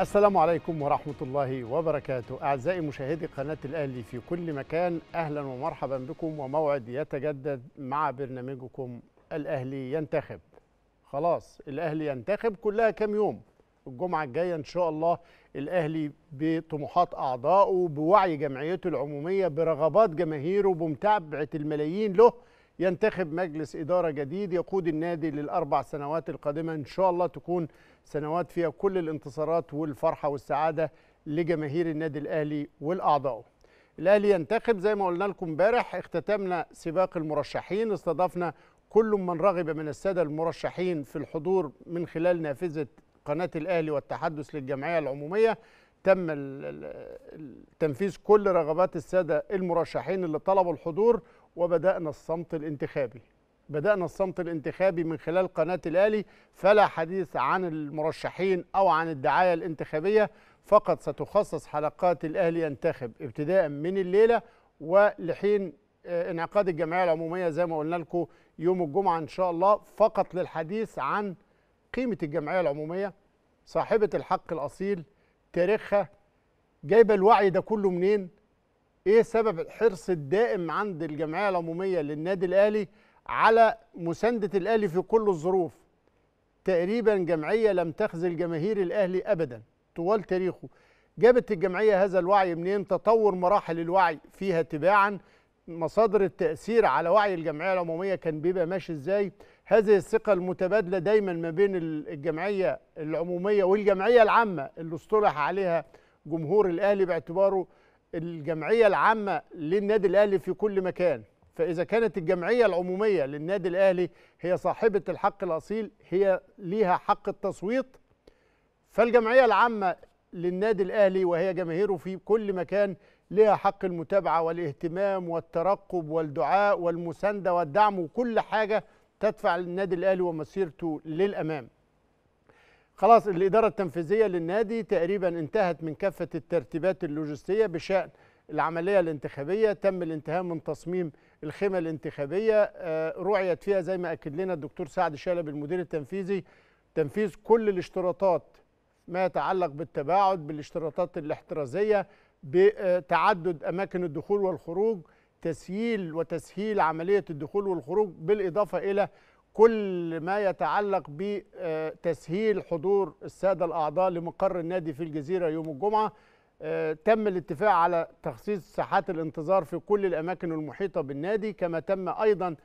السلام عليكم ورحمة الله وبركاته أعزائي مشاهدي قناة الأهلي في كل مكان أهلا ومرحبا بكم وموعد يتجدد مع برنامجكم الأهلي ينتخب خلاص الأهلي ينتخب كلها كام يوم الجمعة الجاية إن شاء الله الأهلي بطموحات أعضائه بوعي جمعيته العمومية برغبات جماهيره بمتابعة الملايين له ينتخب مجلس إدارة جديد يقود النادي للأربع سنوات القادمة إن شاء الله تكون سنوات فيها كل الانتصارات والفرحة والسعادة لجماهير النادي الأهلي والأعضاء الأهلي ينتخب زي ما قلنا لكم امبارح اختتمنا سباق المرشحين استضفنا كل من رغب من السادة المرشحين في الحضور من خلال نافذة قناة الأهلي والتحدث للجمعية العمومية تم تنفيذ كل رغبات السادة المرشحين اللي طلبوا الحضور وبدأنا الصمت الانتخابي بدأنا الصمت الانتخابي من خلال قناة الآلي فلا حديث عن المرشحين أو عن الدعاية الانتخابية فقط ستخصص حلقات الأهلي ينتخب ابتداء من الليلة ولحين آه، انعقاد الجمعية العمومية زي ما قلنا لكم يوم الجمعة إن شاء الله فقط للحديث عن قيمة الجمعية العمومية صاحبة الحق الأصيل تاريخها جايبة الوعي ده كله منين إيه سبب الحرص الدائم عند الجمعية العمومية للنادي الأهلي على مساندة الأهلي في كل الظروف تقريبا جمعية لم تخذل جماهير الأهلي أبدا طوال تاريخه جابت الجمعية هذا الوعي منين تطور مراحل الوعي فيها تباعا مصادر التأثير على وعي الجمعية العمومية كان بيبقى ماشي ازاي هذه الثقة المتبادلة دايما ما بين الجمعية العمومية والجمعية العامة اللي اصطلح عليها جمهور الأهلي باعتباره الجمعية العامة للنادي الأهلي في كل مكان فإذا كانت الجمعية العمومية للنادي الأهلي هي صاحبة الحق الأصيل هي ليها حق التصويت فالجمعية العامة للنادي الأهلي وهي جماهيره في كل مكان لها حق المتابعة والاهتمام والترقب والدعاء والمساندة والدعم وكل حاجة تدفع للنادي الأهلي ومسيرته للأمام خلاص الإدارة التنفيذية للنادي تقريبا انتهت من كافة الترتيبات اللوجستية بشأن العملية الانتخابية تم الانتهاء من تصميم الخيمه الانتخابيه آه، رعيت فيها زي ما اكد لنا الدكتور سعد شلب المدير التنفيذي تنفيذ كل الاشتراطات ما يتعلق بالتباعد بالاشتراطات الاحترازيه بتعدد اماكن الدخول والخروج تسهيل وتسهيل عمليه الدخول والخروج بالاضافه الى كل ما يتعلق بتسهيل حضور الساده الاعضاء لمقر النادي في الجزيره يوم الجمعه آه، تم الاتفاق على تخصيص ساحات الانتظار في كل الأماكن المحيطة بالنادي كما تم أيضا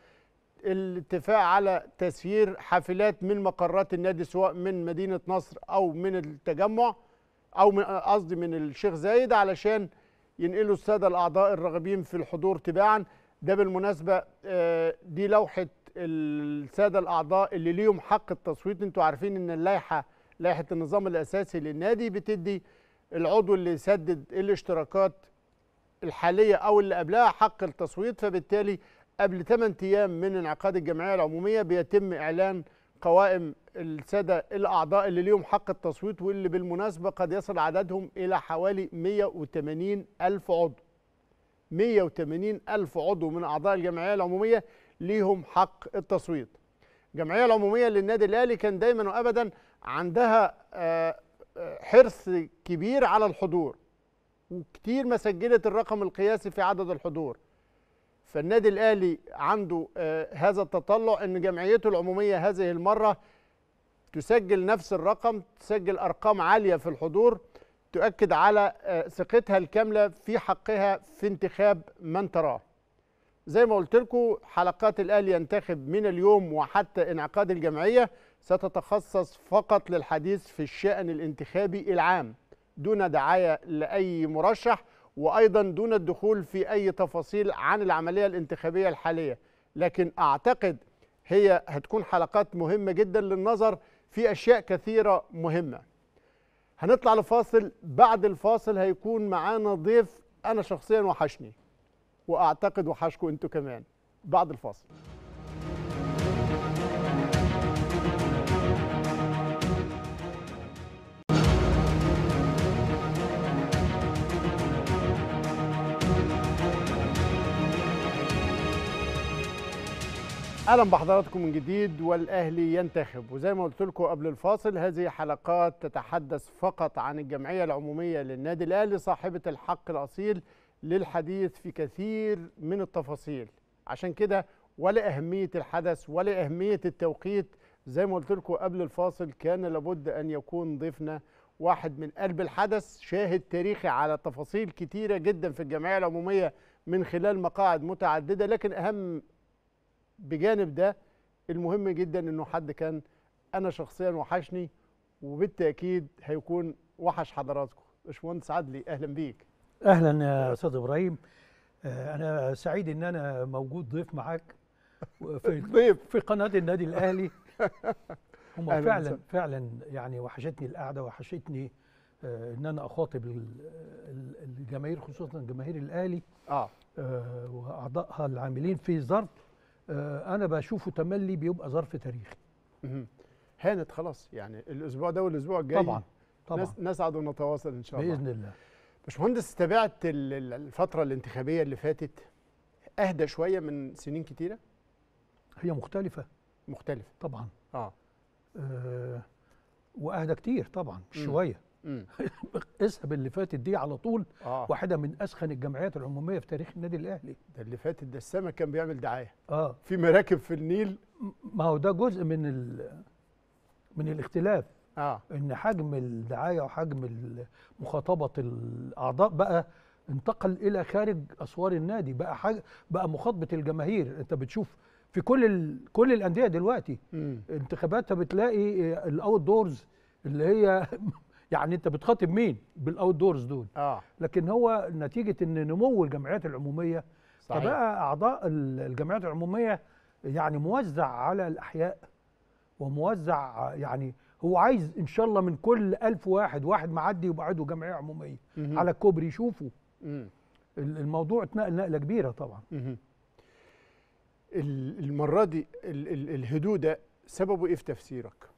الاتفاق على تسيير حافلات من مقرات النادي سواء من مدينة نصر أو من التجمع أو قصدي من, من الشيخ زايد علشان ينقلوا السادة الأعضاء الراغبين في الحضور تباعا ده بالمناسبة آه، دي لوحة السادة الأعضاء اللي ليهم حق التصويت انتوا عارفين ان اللائحة لائحة النظام الأساسي للنادي بتدي العضو اللي سدد الاشتراكات الحاليه او اللي قبلها حق التصويت فبالتالي قبل 8 ايام من انعقاد الجمعيه العموميه بيتم اعلان قوائم الساده الاعضاء اللي ليهم حق التصويت واللي بالمناسبه قد يصل عددهم الى حوالي 180 الف عضو 180 الف عضو من اعضاء الجمعيه العموميه ليهم حق التصويت الجمعيه العموميه للنادي الاهلي كان دايما وابدا عندها آه حرص كبير على الحضور وكتير ما سجلت الرقم القياسي في عدد الحضور فالنادي الاهلي عنده آه، هذا التطلع ان جمعيته العموميه هذه المره تسجل نفس الرقم تسجل ارقام عاليه في الحضور تؤكد على آه، ثقتها الكامله في حقها في انتخاب من تراه زي ما قلت لكم حلقات الاهلي ينتخب من اليوم وحتى انعقاد الجمعيه ستتخصص فقط للحديث في الشأن الانتخابي العام دون دعاية لأي مرشح وأيضا دون الدخول في أي تفاصيل عن العملية الانتخابية الحالية لكن أعتقد هي هتكون حلقات مهمة جدا للنظر في أشياء كثيرة مهمة هنطلع لفاصل بعد الفاصل هيكون معانا ضيف أنا شخصيا وحشني وأعتقد وحشكم أنتوا كمان بعد الفاصل اهلا بحضراتكم من جديد والاهلي ينتخب وزي ما قلت لكم قبل الفاصل هذه حلقات تتحدث فقط عن الجمعيه العموميه للنادي الاهلي صاحبه الحق الاصيل للحديث في كثير من التفاصيل عشان كده ولا اهميه الحدث ولا اهميه التوقيت زي ما قلت لكم قبل الفاصل كان لابد ان يكون ضيفنا واحد من قلب الحدث شاهد تاريخي على تفاصيل كتيره جدا في الجمعيه العموميه من خلال مقاعد متعدده لكن اهم بجانب ده المهم جدا انه حد كان انا شخصيا وحشني وبالتاكيد هيكون وحش حضراتكم باشمهندس عدلي اهلا بيك اهلا يا استاذ ابراهيم آه، انا سعيد ان انا موجود ضيف معاك في ضيف في قناه النادي الاهلي هم فعلا بسم. فعلا يعني وحشتني القعده وحشتني آه، ان انا اخاطب الجماهير خصوصا جماهير الاهلي اه, آه، واعضائها العاملين في ظرف آه، انا بشوفه تملي بيبقى ظرف تاريخي هانت خلاص يعني الاسبوع ده والاسبوع الجاي طبعا طبعا نسعد ونتواصل ان شاء الله باذن الله باشمهندس تابعت الفتره الانتخابيه اللي فاتت اهدى شويه من سنين كتيره هي مختلفه مختلفه طبعا اه, آه واهدى كتير طبعا مش شويه اسحب اللي فاتت دي على طول آه. واحده من اسخن الجمعيات العموميه في تاريخ النادي الاهلي ده اللي فاتت ده السمك كان بيعمل دعايه اه في مراكب في النيل ما هو ده جزء من ال... من الاختلاف اه ان حجم الدعايه وحجم مخاطبه الاعضاء بقى انتقل الى خارج اسوار النادي بقى حاجه بقى مخاطبه الجماهير انت بتشوف في كل ال... كل الانديه دلوقتي انتخاباتها بتلاقي الاوت دورز اللي هي يعني انت بتخاطب مين بالاوت دورز دول آه. لكن هو نتيجه ان نمو الجمعيات العموميه صحيح. فبقى اعضاء الجمعيات العموميه يعني موزع على الاحياء وموزع يعني هو عايز ان شاء الله من كل ألف واحد واحد معدي يبقى عضو جمعيه عموميه مه. على الكوبري يشوفه مه. الموضوع اتنقل نقله كبيره طبعا مه. المره دي الهدوء ده سببه ايه في تفسيرك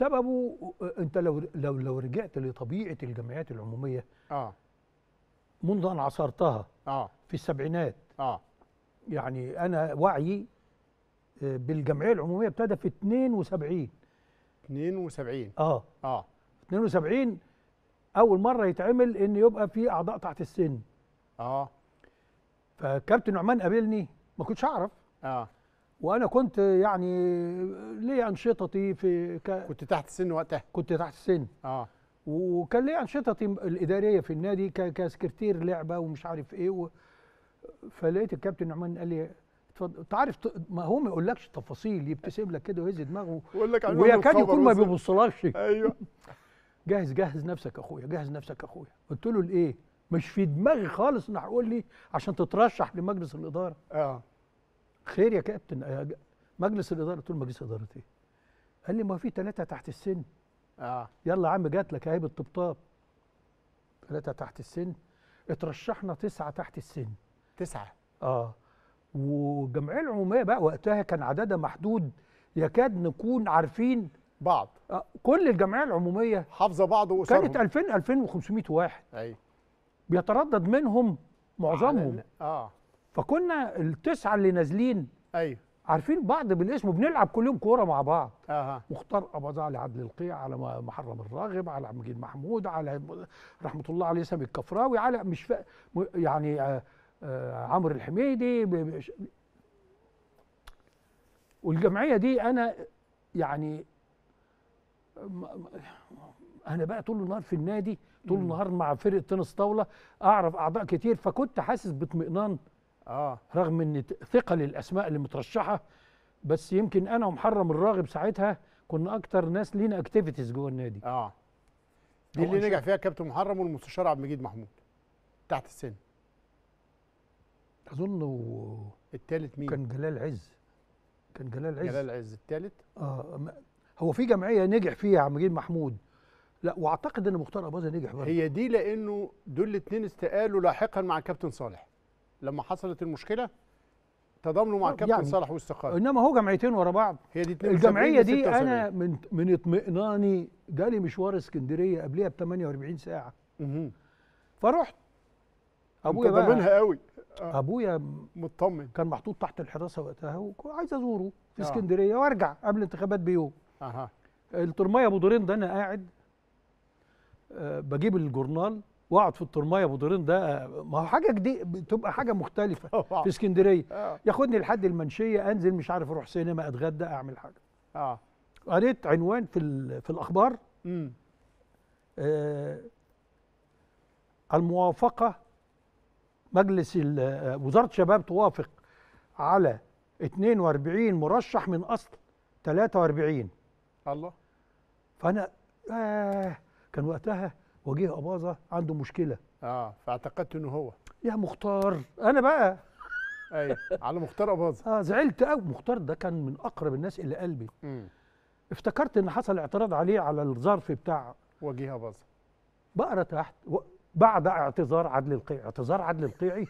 سببه انت لو لو لو رجعت لطبيعه الجمعيات العموميه اه منذ ان عصرتها اه في السبعينات اه يعني انا وعيي آه، بالجمعيه العموميه ابتدى في 72 72 اه اه 72 اول مره يتعمل ان يبقى في اعضاء تحت السن اه فكابتن نعمان قابلني ما كنتش اعرف اه وانا كنت يعني لي انشطتي في ك... كنت تحت السن وقتها كنت تحت السن اه وكان لي انشطتي الاداريه في النادي ك... كسكرتير لعبه ومش عارف ايه و... فلقيت الكابتن نعمان قال لي اتفضل انت عارف ما هو ما يقولكش تفاصيل يبتسم لك كده ويهز دماغه ويقول لك ويكاد يكون ما بيبصلكش ايوه جهز جهز نفسك اخويا جهز نفسك اخويا قلت له الايه مش في دماغي خالص ان هقول لي عشان تترشح لمجلس الاداره اه خير يا كابتن آه، مجلس الاداره قلت له مجلس اداره ايه؟ قال لي ما في ثلاثه تحت السن اه يلا يا عم جات لك اهي بالطبطاب ثلاثه تحت السن اترشحنا تسعه تحت السن تسعه اه والجمعيه العموميه بقى وقتها كان عددها محدود يكاد نكون عارفين بعض آه كل الجمعيه العموميه حافظه بعض واسرهم كانت 2000 2500 واحد ايوه بيتردد منهم معظمهم اه, آه. فكنا التسعه اللي نازلين ايوه عارفين بعض بالاسم وبنلعب كل يوم كوره مع بعض اها مختار اباظه على عبد القيع على محرم الراغب على عبد المجيد محمود على رحمه الله عليه سامي الكفراوي على مش فا... يعني آه، آه، عمرو الحميدي ب... والجمعيه دي انا يعني انا بقى طول النهار في النادي طول النهار مع فرقه تنس طاوله اعرف اعضاء كتير فكنت حاسس باطمئنان اه رغم ان ثقل الاسماء اللي مترشحه بس يمكن انا ومحرم الراغب ساعتها كنا اكتر ناس لينا اكتيفيتيز جوه النادي اه دي اللي نجح فيها كابتن محرم والمستشار عبد المجيد محمود تحت السن اظن الثالث مين كان جلال عز كان جلال عز جلال عز الثالث اه هو في جمعيه نجح فيها عبد المجيد محمود لا واعتقد ان مختار اباظه نجح برضه هي دي لانه دول الاثنين استقالوا لاحقا مع الكابتن صالح لما حصلت المشكله تضامنوا مع كابتن يعني صالح واستقال انما هو جمعيتين ورا بعض هي دي الجمعيه دي انا من من اطمئناني جالي مشوار اسكندريه قبلها ب 48 ساعه اها فرحت ابويا بقى ضامنها قوي آه. ابويا مطمن كان محطوط تحت الحراسه وقتها وعايز ازوره في آه. اسكندريه وارجع قبل الانتخابات بيوم اها الترميه ابو دورين ده انا قاعد أه بجيب الجورنال واقعد في الطرمايه ابو دورين ده ما هو حاجه جديده بتبقى حاجه مختلفه في اسكندريه آه. ياخدني لحد المنشيه انزل مش عارف اروح سينما اتغدى اعمل حاجه اه قريت عنوان في في الاخبار آه الموافقه مجلس وزاره الشباب توافق على 42 مرشح من اصل 43 الله فانا آه كان وقتها وجيه اباظه عنده مشكله اه فاعتقدت انه هو يا مختار انا بقى ايوه على مختار اباظه اه زعلت قوي مختار ده كان من اقرب الناس الى قلبي م. افتكرت ان حصل اعتراض عليه على الظرف بتاع وجيه اباظه بقرا تحت و... بعد اعتذار عدل القيعي اعتذار عدل القيعي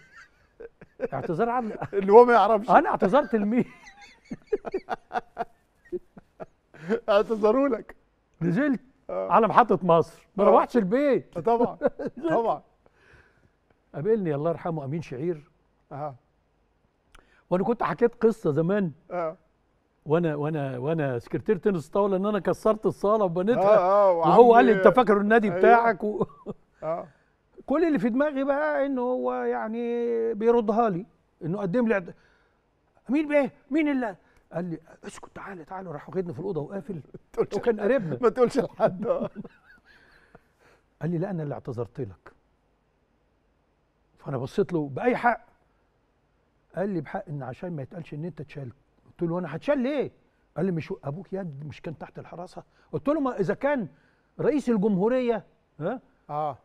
اعتذار عدل اللي هو ما يعرفش انا اعتذرت لمين اعتذروا لك نزلت آه. على محطه مصر ما آه. روحتش البيت طبعا طبعا قابلني الله يرحمه امين شعير اه وانا كنت حكيت قصه زمان اه وانا وانا وانا سكرتير تنس طاوله ان انا كسرت الصاله وبنيتها آه آه وهو قال لي انت فاكر النادي أيوه. بتاعك و... آه كل اللي في دماغي بقى انه هو يعني بيردها لي انه قدم لي امين مين مين اللي قال لي اسكت تعالى تعالى راح واخدني في الاوضه وقافل وكان قريبنا ما تقولش لحد اه. قال لي لا انا اللي اعتذرت لك فانا بصيت له باي حق قال لي بحق ان عشان ما يتقالش ان انت اتشال قلت له انا هتشال ليه قال لي مش ابوك يد مش كان تحت الحراسه قلت له ما اذا كان رئيس الجمهوريه ها اه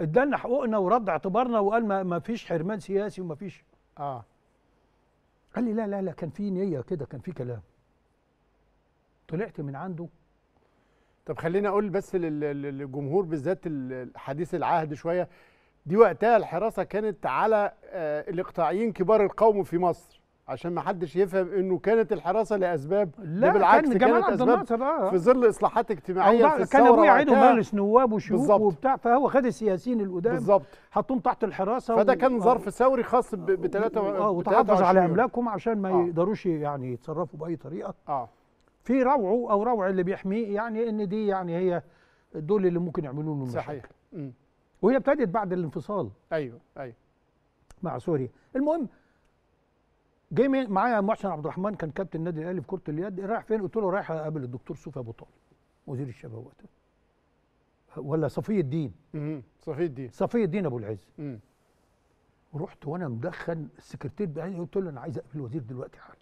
ادالنا حقوقنا ورد اعتبارنا وقال ما فيش حرمان سياسي وما فيش اه قال لي لا لا لا كان في نيه كده كان في كلام طلعت من عنده طب خليني اقول بس للجمهور بالذات حديث العهد شويه دي وقتها الحراسه كانت على آه، الاقطاعيين كبار القوم في مصر عشان ما حدش يفهم انه كانت الحراسه لاسباب لا بالعكس كان كانت اسباب آه. في ظل اصلاحات اجتماعيه في كان ابويا عينه مجلس نواب وشيوخ وبتاع فهو خد السياسيين القدام بالظبط حطهم تحت الحراسه فده و... كان ظرف آه. ثوري خاص ب 3 اه, آه، وتحافظ على املاكهم عشان ما آه. يقدروش يعني يتصرفوا باي طريقه اه في روعه او روع اللي بيحميه يعني ان دي يعني هي دول اللي ممكن يعملوا له مشاكل صحيح وهي ابتدت بعد الانفصال ايوه ايوه مع سوريا المهم جه معايا محسن عبد الرحمن كان كابتن النادي الاهلي في كره اليد رايح فين قلت له رايح اقابل الدكتور صوفي ابو طالب وزير الشباب وقتها ولا صفي الدين صفي الدين صفي الدين ابو العز رحت وانا مدخن السكرتير بعيني قلت له انا عايز اقابل الوزير دلوقتي حالا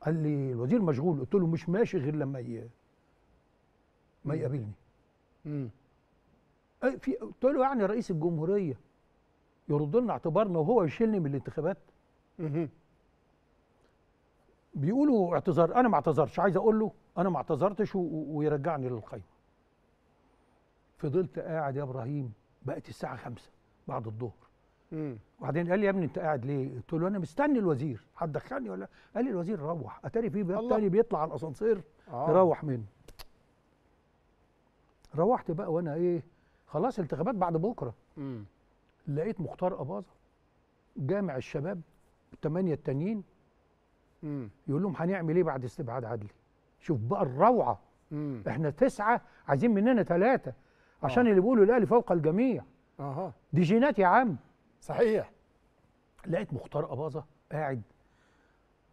قال لي الوزير مشغول قلت له مش ماشي غير لما ي... ما يقابلني في قلت له يعني رئيس الجمهوريه يرد لنا اعتبارنا وهو يشيلني من الانتخابات بيقولوا اعتذار انا ما اعتذرتش عايز اقول له انا ما اعتذرتش ويرجعني للقايمه فضلت قاعد يا ابراهيم بقت الساعه خمسة بعد الظهر وبعدين قال لي يا ابني انت قاعد ليه؟ قلت له انا مستني الوزير هتدخلني ولا قال لي الوزير روح اتاري في باب تاني بيطلع على الاسانسير آه. يروح منه روحت بقى وانا ايه خلاص انتخابات بعد بكره مم. لقيت مختار اباظه جامع الشباب الثمانيه التانيين يقول لهم هنعمل ايه بعد استبعاد عدلي شوف بقى الروعه مم. احنا تسعه عايزين مننا ثلاثه آه. عشان آه. اللي بيقولوا الاهلي فوق الجميع اها دي جينات يا عم صحيح لقيت مختار اباظه قاعد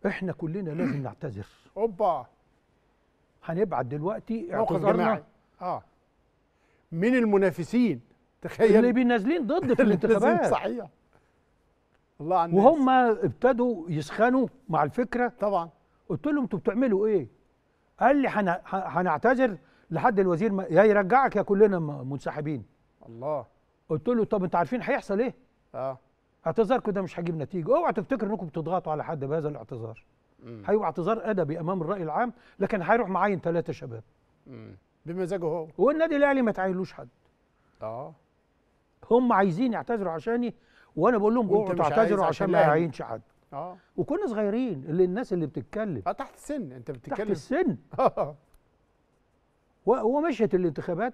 احنا كلنا لازم نعتذر اوبا هنبعت دلوقتي اعتذارنا اه من المنافسين تخيل اللي بينازلين ضد في الانتخابات صحيح الله عن الناس. وهم ابتدوا يسخنوا مع الفكره طبعا قلت لهم انتوا بتعملوا ايه؟ قال لي هنعتذر لحد الوزير ما يا يرجعك يا كلنا منسحبين الله قلت له طب انتوا عارفين هيحصل ايه؟ اه اعتذاركم ده مش هيجيب نتيجه اوعى تفتكر انكم بتضغطوا على حد بهذا الاعتذار هيبقى اعتذار ادبي امام الراي العام لكن هيروح معين ثلاثه شباب مم. بمزاجه هو والنادي الاهلي ما تعينلوش حد اه هم عايزين يعتذروا عشاني وانا بقول لهم انتوا تعتذروا عشان ما يعينش حد اه وكنا صغيرين اللي الناس اللي بتتكلم اه تحت السن انت بتتكلم تحت السن آه. ومشيت الانتخابات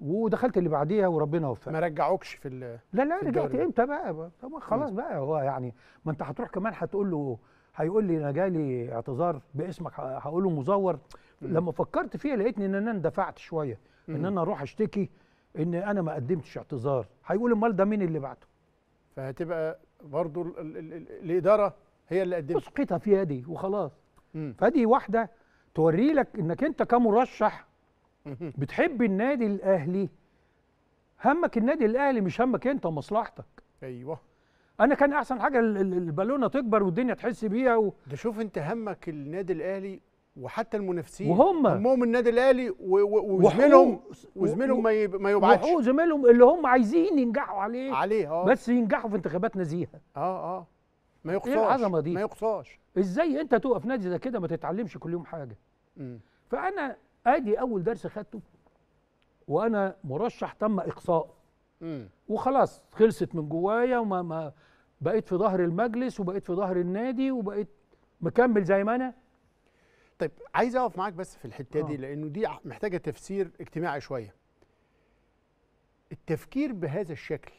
ودخلت اللي بعديها وربنا وفقني ما رجعوكش في ال لا لا رجعت امتى بقى, بقى خلاص بقى هو يعني ما انت هتروح كمان هتقول له هيقول لي انا جالي اعتذار باسمك هقول له مزور لما فكرت فيها لقيتني ان انا اندفعت شويه ان انا اروح اشتكي ان انا ما قدمتش اعتذار هيقول امال ده مين اللي بعته فهتبقى برضو الـ الـ الـ الاداره هي اللي قدمت اسقطها في دي وخلاص مم. فدي واحده توري لك انك انت كمرشح بتحب النادي الاهلي همك النادي الاهلي مش همك انت ومصلحتك ايوه انا كان احسن حاجه البالونه تكبر والدنيا تحس بيها و... ده شوف انت همك النادي الاهلي وحتى المنافسين وهم همهم النادي الاهلي وزميلهم وزميلهم ما يبعدش وحقوق زميلهم اللي هم عايزين ينجحوا عليه عليه اه بس ينجحوا في انتخابات نزيهه اه اه ما إيه يقصاش ايه العظمه دي ما يقصاش ازاي انت تقف نادي زي كده ما تتعلمش كل يوم حاجه م. فانا ادي اول درس خدته وانا مرشح تم اقصاء امم وخلاص خلصت من جوايا وما ما بقيت في ظهر المجلس وبقيت في ظهر النادي وبقيت مكمل زي ما انا طيب عايز اقف معاك بس في الحته دي آه. لانه دي محتاجه تفسير اجتماعي شويه التفكير بهذا الشكل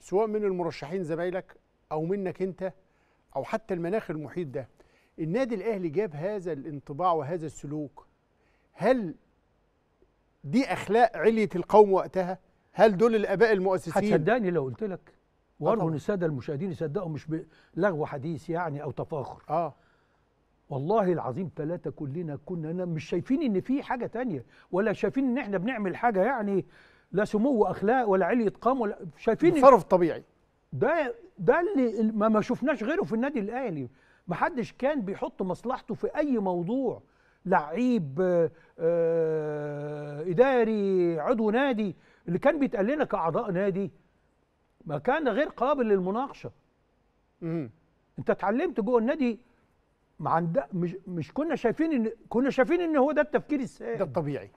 سواء من المرشحين زمايلك او منك انت او حتى المناخ المحيط ده النادي الاهلي جاب هذا الانطباع وهذا السلوك هل دي اخلاق عليه القوم وقتها هل دول الاباء المؤسسين هتصدقني لو قلت لك آه، وارجو ان الساده المشاهدين يصدقوا مش بلغو حديث يعني او تفاخر اه والله العظيم ثلاثة كلنا كنا مش شايفين ان في حاجة تانية ولا شايفين ان احنا بنعمل حاجة يعني لا سمو اخلاق ولا علية قام ولا شايفين تصرف طبيعي ده ده اللي ما, ما شفناش غيره في النادي الاهلي ما حدش كان بيحط مصلحته في اي موضوع لعيب آه، آه، اداري عضو نادي اللي كان بيتقال لنا كاعضاء نادي ما كان غير قابل للمناقشه امم انت اتعلمت جوه النادي ما عند مش مش كنا شايفين ان كنا شايفين ان هو ده التفكير السائد ده الطبيعي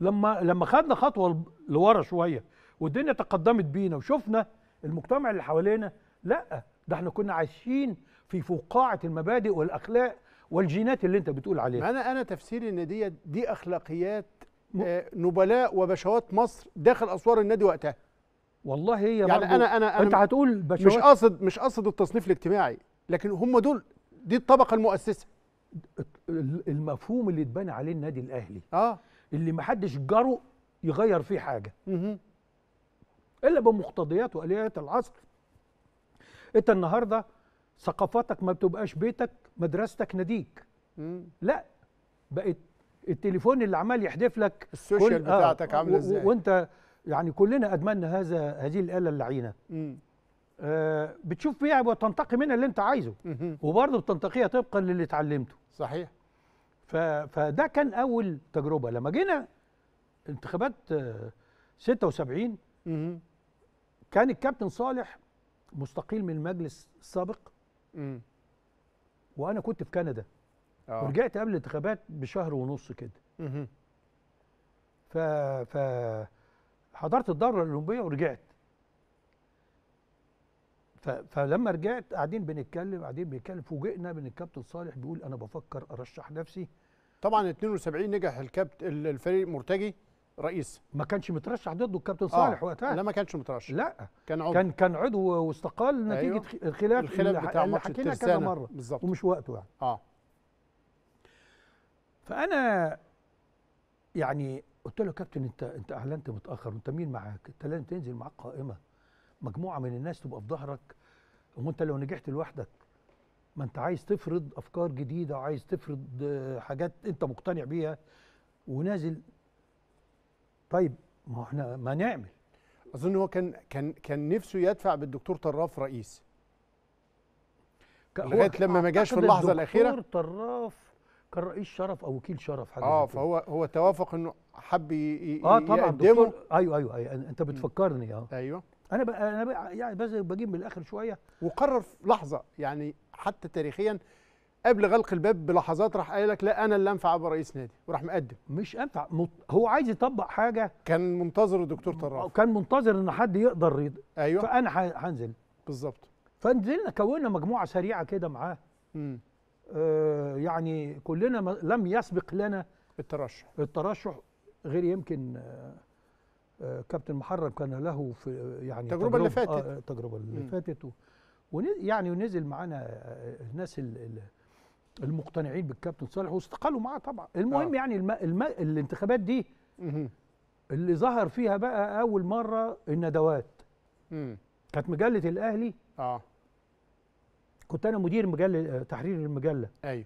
لما لما خدنا خطوه لورا شويه والدنيا تقدمت بينا وشفنا المجتمع اللي حوالينا لا ده احنا كنا عايشين في فقاعه المبادئ والاخلاق والجينات اللي انت بتقول عليها انا انا تفسيري ان دي دي اخلاقيات آه نبلاء وبشوات مصر داخل اسوار النادي وقتها والله هي يعني انا انا انا انت هتقول بشوات مش قاصد مش قاصد التصنيف الاجتماعي لكن هم دول دي الطبقه المؤسسه المفهوم اللي اتبنى عليه النادي الاهلي اه اللي ما حدش جرؤ يغير فيه حاجه مه. الا بمقتضيات واليات العصر انت النهارده ثقافتك ما بتبقاش بيتك مدرستك ناديك لا بقت التليفون اللي عمال يحدف لك السوشيال آه، بتاعتك آه عامله ازاي وانت يعني كلنا ادمنا هذا هذه الاله اللعينه مم. آه، بتشوف فيها وتنتقي منها اللي انت عايزه وبرضه بتنتقيها طبقا للي اتعلمته صحيح فده كان اول تجربه لما جينا انتخابات 76 آه، كان الكابتن صالح مستقيل من المجلس السابق وانا كنت في كندا أوه. ورجعت قبل الانتخابات بشهر ونص كده ف ف حضرت الدوره الاولمبيه ورجعت فلما رجعت قاعدين بنتكلم قاعدين بنتكلم فوجئنا من الكابتن صالح بيقول انا بفكر ارشح نفسي طبعا 72 نجح الكابتن الفريق مرتجي رئيس ما كانش مترشح ضده الكابتن صالح آه وقتها لا ما كانش مترشح لا كان عضو كان كان عضو واستقال نتيجه أيوه الخلاف الخلاف بتاع ماتش حكينا كذا مره بالظبط ومش وقته يعني اه فانا يعني قلت له يا كابتن انت انت اعلنت متاخر وانت مين معاك؟ انت لازم تنزل معاك قائمه مجموعه من الناس تبقى في ظهرك وانت لو نجحت لوحدك ما انت عايز تفرض افكار جديده عايز تفرض آه، حاجات انت مقتنع بيها ونازل طيب ما احنا ما نعمل اظن هو كان كان كان نفسه يدفع بالدكتور طراف رئيس لغايه لما ما جاش في اللحظه الاخيره الدكتور طراف كان رئيس شرف او وكيل شرف حاجه اه فهو هو توافق انه حب اه طبعا دكتور ايوه ايوه, أيوة انت بتفكرني اه ايوه انا بقى انا بقى يعني بس بجيب من الاخر شويه وقرر في لحظه يعني حتى تاريخيا قبل غلق الباب بلحظات راح قال لك لا انا اللي انفع ابقى رئيس نادي وراح مقدم مش انفع هو عايز يطبق حاجه كان منتظر الدكتور طراف كان منتظر ان حد يقدر يض... ايوه فانا هنزل بالظبط فنزلنا كونا مجموعه سريعه كده معاه امم آه يعني كلنا لم يسبق لنا الترشح الترشح غير يمكن آه آه، كابتن محرم كان له في يعني التجربه اللي فاتت آه التجربه اللي م. فاتت ويعني ونزل معانا آه، الناس المقتنعين بالكابتن صالح واستقالوا معاه طبعا المهم آه. يعني الما الما الانتخابات دي اللي ظهر فيها بقى اول مره الندوات كانت مجله الاهلي اه كنت انا مدير مجله آه، تحرير المجله ايوه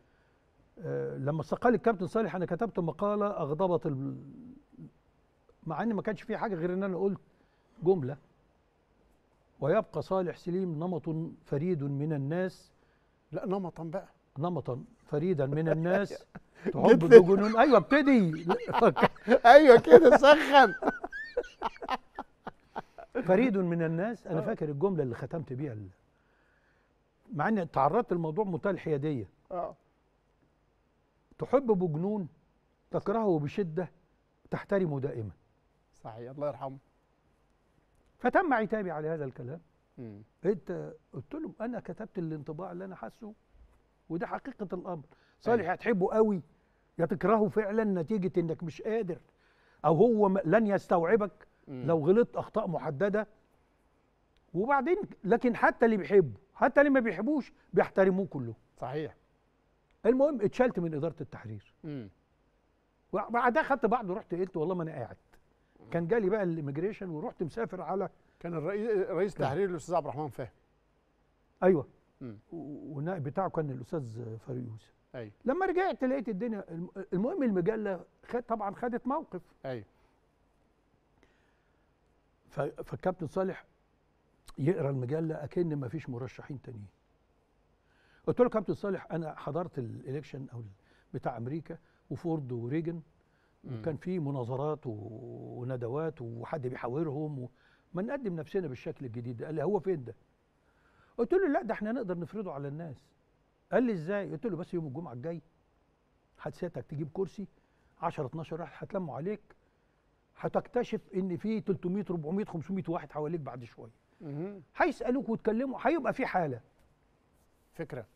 آه لما استقال الكابتن صالح انا كتبت مقاله اغضبت مع ان ما كانش في حاجه غير ان انا قلت جمله ويبقى صالح سليم نمط فريد من الناس لا نمطا بقى نمطا فريدا من الناس أيوة. تحب الجنون ايوه ابتدي ايوه كده سخن فريد من الناس انا فاكر الجمله اللي ختمت بيها مع اني تعرضت الموضوع متال الحياديه اه تحب بجنون تكرهه بشده تحترمه دائما صحيح الله يرحمه فتم عتابي على هذا الكلام مم. انت قلت لهم انا كتبت الانطباع اللي انا حاسه وده حقيقه الامر أيوه. صالح هتحبه قوي يا تكرهه فعلا نتيجه انك مش قادر او هو لن يستوعبك مم. لو غلطت اخطاء محدده وبعدين لكن حتى اللي بيحبه حتى اللي ما بيحبوش بيحترموه كله صحيح المهم اتشلت من اداره التحرير امم بعدها خدت بعض ورحت قلت والله ما انا قاعد كان جالي بقى الاميجريشن ورحت مسافر على كان الرئيس رئيس تحرير الاستاذ عبد الرحمن فهمي ايوه والنائب بتاعه كان الاستاذ فاروق يوسف ايوه لما رجعت لقيت الدنيا المهم المجله خد طبعا خدت موقف ايوه فالكابتن صالح يقرا المجله اكن ما فيش مرشحين تانيين قلت له كابتن صالح انا حضرت الالكشن او بتاع امريكا وفورد وريجن وكان في مناظرات وندوات وحد بيحاورهم ما نقدم نفسنا بالشكل الجديد ده قال لي هو فين ده قلت له لا ده احنا نقدر نفرضه على الناس قال لي ازاي قلت له بس يوم الجمعه الجاي هتسيادتك تجيب كرسي 10 12 واحد هتلموا عليك هتكتشف ان في 300 400 500 واحد حواليك بعد شويه هيسالوك وتكلموا هيبقى في حاله فكره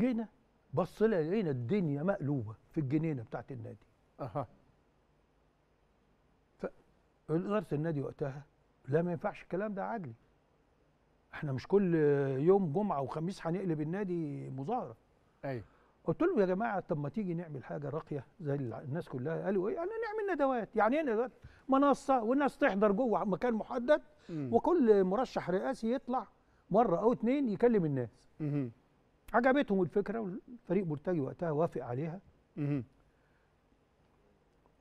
جينا بص لقينا الدنيا مقلوبه في الجنينه بتاعت النادي اها فإدارة النادي وقتها لا ما ينفعش الكلام ده عدلي احنا مش كل يوم جمعه وخميس هنقلب النادي مظاهره ايوه قلت لهم يا جماعه طب ما تيجي نعمل حاجه راقيه زي الناس كلها قالوا ايه يعني نعمل ندوات يعني ايه ندوات منصه والناس تحضر جوه مكان محدد مم. وكل مرشح رئاسي يطلع مره او اتنين يكلم الناس مم. عجبتهم الفكره والفريق مرتجي وقتها وافق عليها مم.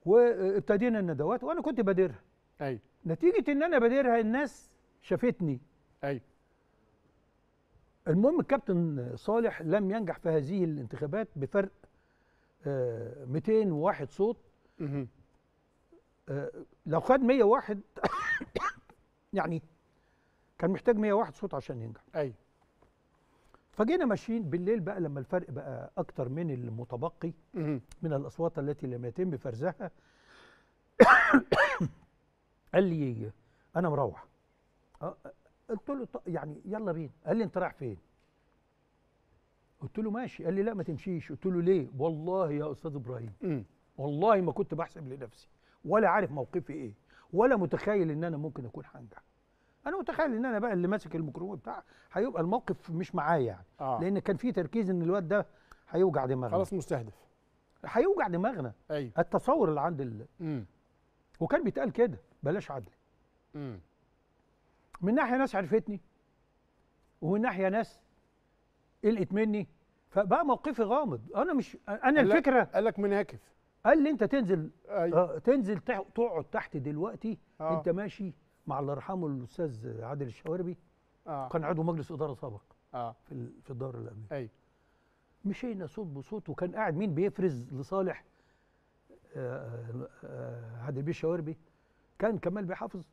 وابتدينا الندوات وانا كنت بادرها ايوه نتيجه ان انا بادرها الناس شافتني ايوه المهم الكابتن صالح لم ينجح في هذه الانتخابات بفرق 201 آه، صوت اها لو خد 101 يعني كان محتاج 101 صوت عشان ينجح ايوه فجينا ماشيين بالليل بقى لما الفرق بقى اكتر من المتبقي من الاصوات التي لم يتم فرزها قال لي انا مروح أه، قلت له يعني يلا بينا قال لي انت رايح فين قلت له ماشي قال لي لا ما تمشيش قلت له ليه والله يا استاذ ابراهيم والله ما كنت بحسب لنفسي ولا عارف موقفي ايه ولا متخيل ان انا ممكن اكون هنجح انا متخيل ان انا بقى اللي ماسك الميكروفون بتاع هيبقى الموقف مش معايا يعني آه. لان كان في تركيز ان الواد ده هيوجع دماغنا خلاص مستهدف هيوجع دماغنا ايوه التصور اللي عند ال... وكان بيتقال كده بلاش عدل من ناحيه ناس عرفتني ومن ناحيه ناس قلقت مني فبقى موقفي غامض انا مش انا الفكره قال لك مناكف قال لي انت تنزل أيوة. آه تنزل تقعد تحت دلوقتي آه. انت ماشي مع الله يرحمه الاستاذ عادل الشواربي آه. كان عضو مجلس اداره سابق آه. في في الدار الامنيه ايوه مشينا صوت بصوت وكان قاعد مين بيفرز لصالح آه آه عادل بيه الشواربي كان كمال بيحافظ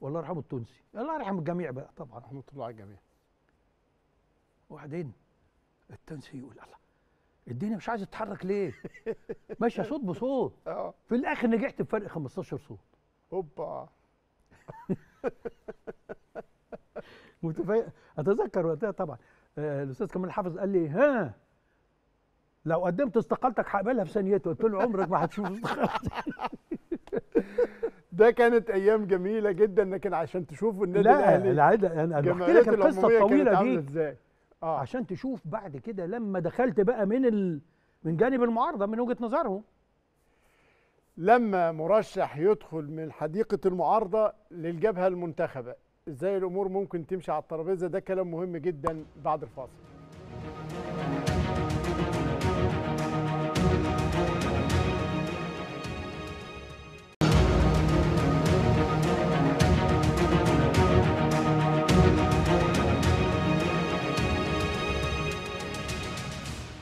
والله يرحمه التونسي الله يرحم الجميع بقى طبعا رحمه الله على الجميع وبعدين التونسي يقول الله الدنيا مش عايزه تتحرك ليه؟ ماشيه صوت بصوت آه. في الاخر نجحت بفرق 15 صوت هوبا متفائل اتذكر وقتها طبعا آه، الاستاذ كمال حافظ قال لي ها لو قدمت استقالتك هقبلها في ثانيته قلت له عمرك ما هتشوف استقالتك ده كانت ايام جميله جدا لكن عشان تشوف النادي الاهلي لا العاده انا بحكي لك القصه الطويله دي ازاي آه. عشان تشوف بعد كده لما دخلت بقى من ال... من جانب المعارضه من وجهه نظرهم لما مرشح يدخل من حديقة المعارضة للجبهة المنتخبة ازاي الامور ممكن تمشي على الترابيزة ده كلام مهم جدا بعد الفاصل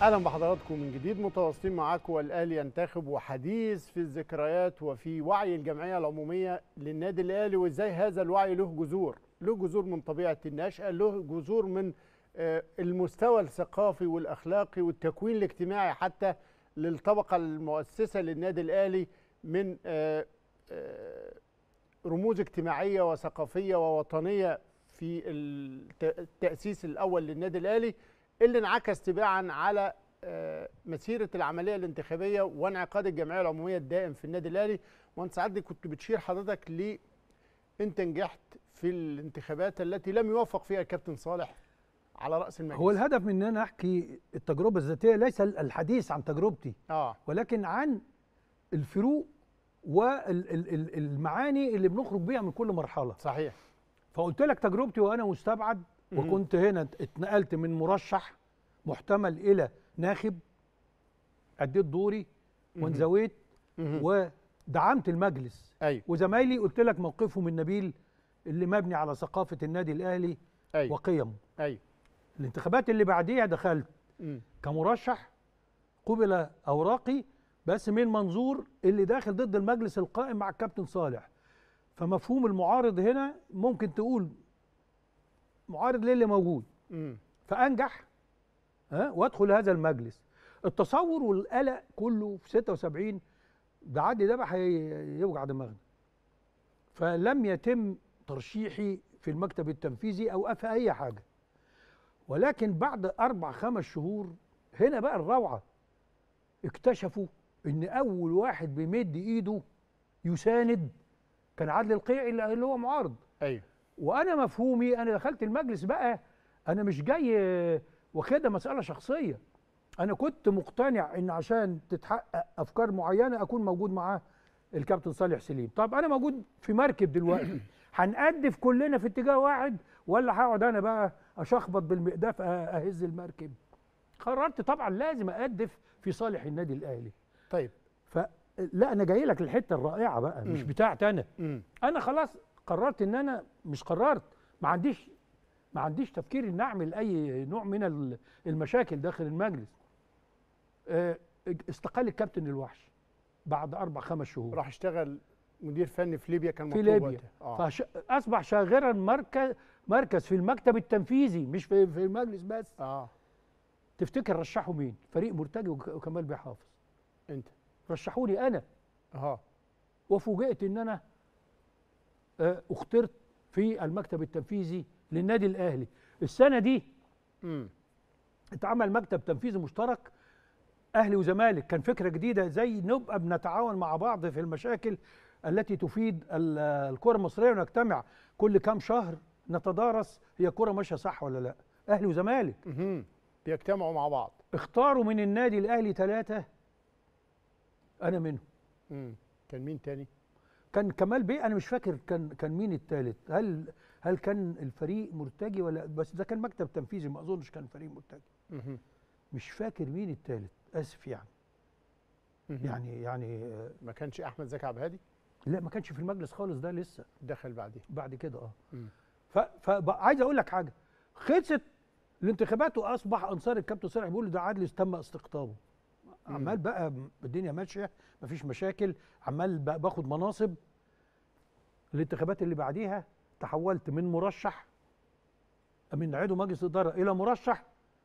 اهلا بحضراتكم من جديد متواصلين معاكم والاهلي ينتخب وحديث في الذكريات وفي وعي الجمعيه العموميه للنادي الاهلي وازاي هذا الوعي له جذور له جذور من طبيعه النشاه له جذور من آه، المستوى الثقافي والاخلاقي والتكوين الاجتماعي حتى للطبقه المؤسسه للنادي الاهلي من آه، آه، رموز اجتماعيه وثقافيه ووطنيه في التاسيس الاول للنادي الاهلي اللي انعكس تباعا على آه، مسيره العمليه الانتخابيه وانعقاد الجمعيه العموميه الدائم في النادي الاهلي وانت سعدني كنت بتشير حضرتك ل انت نجحت في الانتخابات التي لم يوفق فيها الكابتن صالح على راس المجلس هو الهدف من ان انا احكي التجربه الذاتيه ليس الحديث عن تجربتي آه. ولكن عن الفروق والمعاني اللي بنخرج بيها من كل مرحله صحيح فقلت لك تجربتي وانا مستبعد وكنت هنا اتنقلت من مرشح محتمل الى ناخب اديت دوري وانزويت ودعمت المجلس أيوة. وزمايلي قلت لك موقفهم النبيل اللي مبني على ثقافه النادي الاهلي أيوة. وقيمه أيوة. الانتخابات اللي بعديها دخلت مم. كمرشح قبل اوراقي بس من منظور اللي داخل ضد المجلس القائم مع الكابتن صالح فمفهوم المعارض هنا ممكن تقول معارض للي موجود فانجح ها وادخل هذا المجلس التصور والقلق كله في 76 ده عدلي ده هيوجع دماغنا فلم يتم ترشيحي في المكتب التنفيذي او في اي حاجه ولكن بعد اربع خمس شهور هنا بقى الروعه اكتشفوا ان اول واحد بيمد ايده يساند كان عدلي القيعي اللي هو معارض ايوه وانا مفهومي انا دخلت المجلس بقى انا مش جاي واخدها مساله شخصيه انا كنت مقتنع ان عشان تتحقق افكار معينه اكون موجود معاه الكابتن صالح سليم طب انا موجود في مركب دلوقتي هنقدف كلنا في اتجاه واحد ولا هقعد انا بقى اشخبط بالمقداف اهز المركب قررت طبعا لازم اقدف في صالح النادي الاهلي طيب ف لا انا جاي لك الحته الرائعه بقى مش بتاعتي انا انا خلاص قررت ان انا مش قررت ما عنديش ما عنديش تفكير ان اعمل اي نوع من المشاكل داخل المجلس آه، استقال الكابتن الوحش بعد اربع خمس شهور راح اشتغل مدير فني في ليبيا كان في ليبيا آه. اصبح شاغرا مركز مركز في المكتب التنفيذي مش في, في المجلس بس اه تفتكر رشحوا مين فريق مرتجي وكمال بيحافظ حافظ انت رشحوني انا اه وفوجئت ان انا آه، اخترت في المكتب التنفيذي للنادي الاهلي السنه دي اتعمل مكتب تنفيذي مشترك اهلي وزمالك كان فكره جديده زي نبقى بنتعاون مع بعض في المشاكل التي تفيد الكره المصريه ونجتمع كل كام شهر نتدارس هي كره ماشيه صح ولا لا اهلي وزمالك بيجتمعوا مع بعض اختاروا من النادي الاهلي ثلاثه انا منهم كان مين تاني كان كمال بيه انا مش فاكر كان كان مين الثالث هل هل كان الفريق مرتجي ولا بس ده كان مكتب تنفيذي ما اظنش كان فريق مرتجي مش فاكر مين الثالث اسف يعني يعني يعني ما كانش احمد زكي عبد الهادي لا ما كانش في المجلس خالص ده لسه دخل بعديه بعد كده اه ف فعايز اقول لك حاجه خلصت الانتخابات واصبح انصار الكابتن صالح بيقول ده عدلي تم استقطابه عمال بقى الدنيا ماشيه مفيش مشاكل عمال بقى باخد مناصب الانتخابات اللي بعديها تحولت من مرشح من عضو مجلس اداره الى مرشح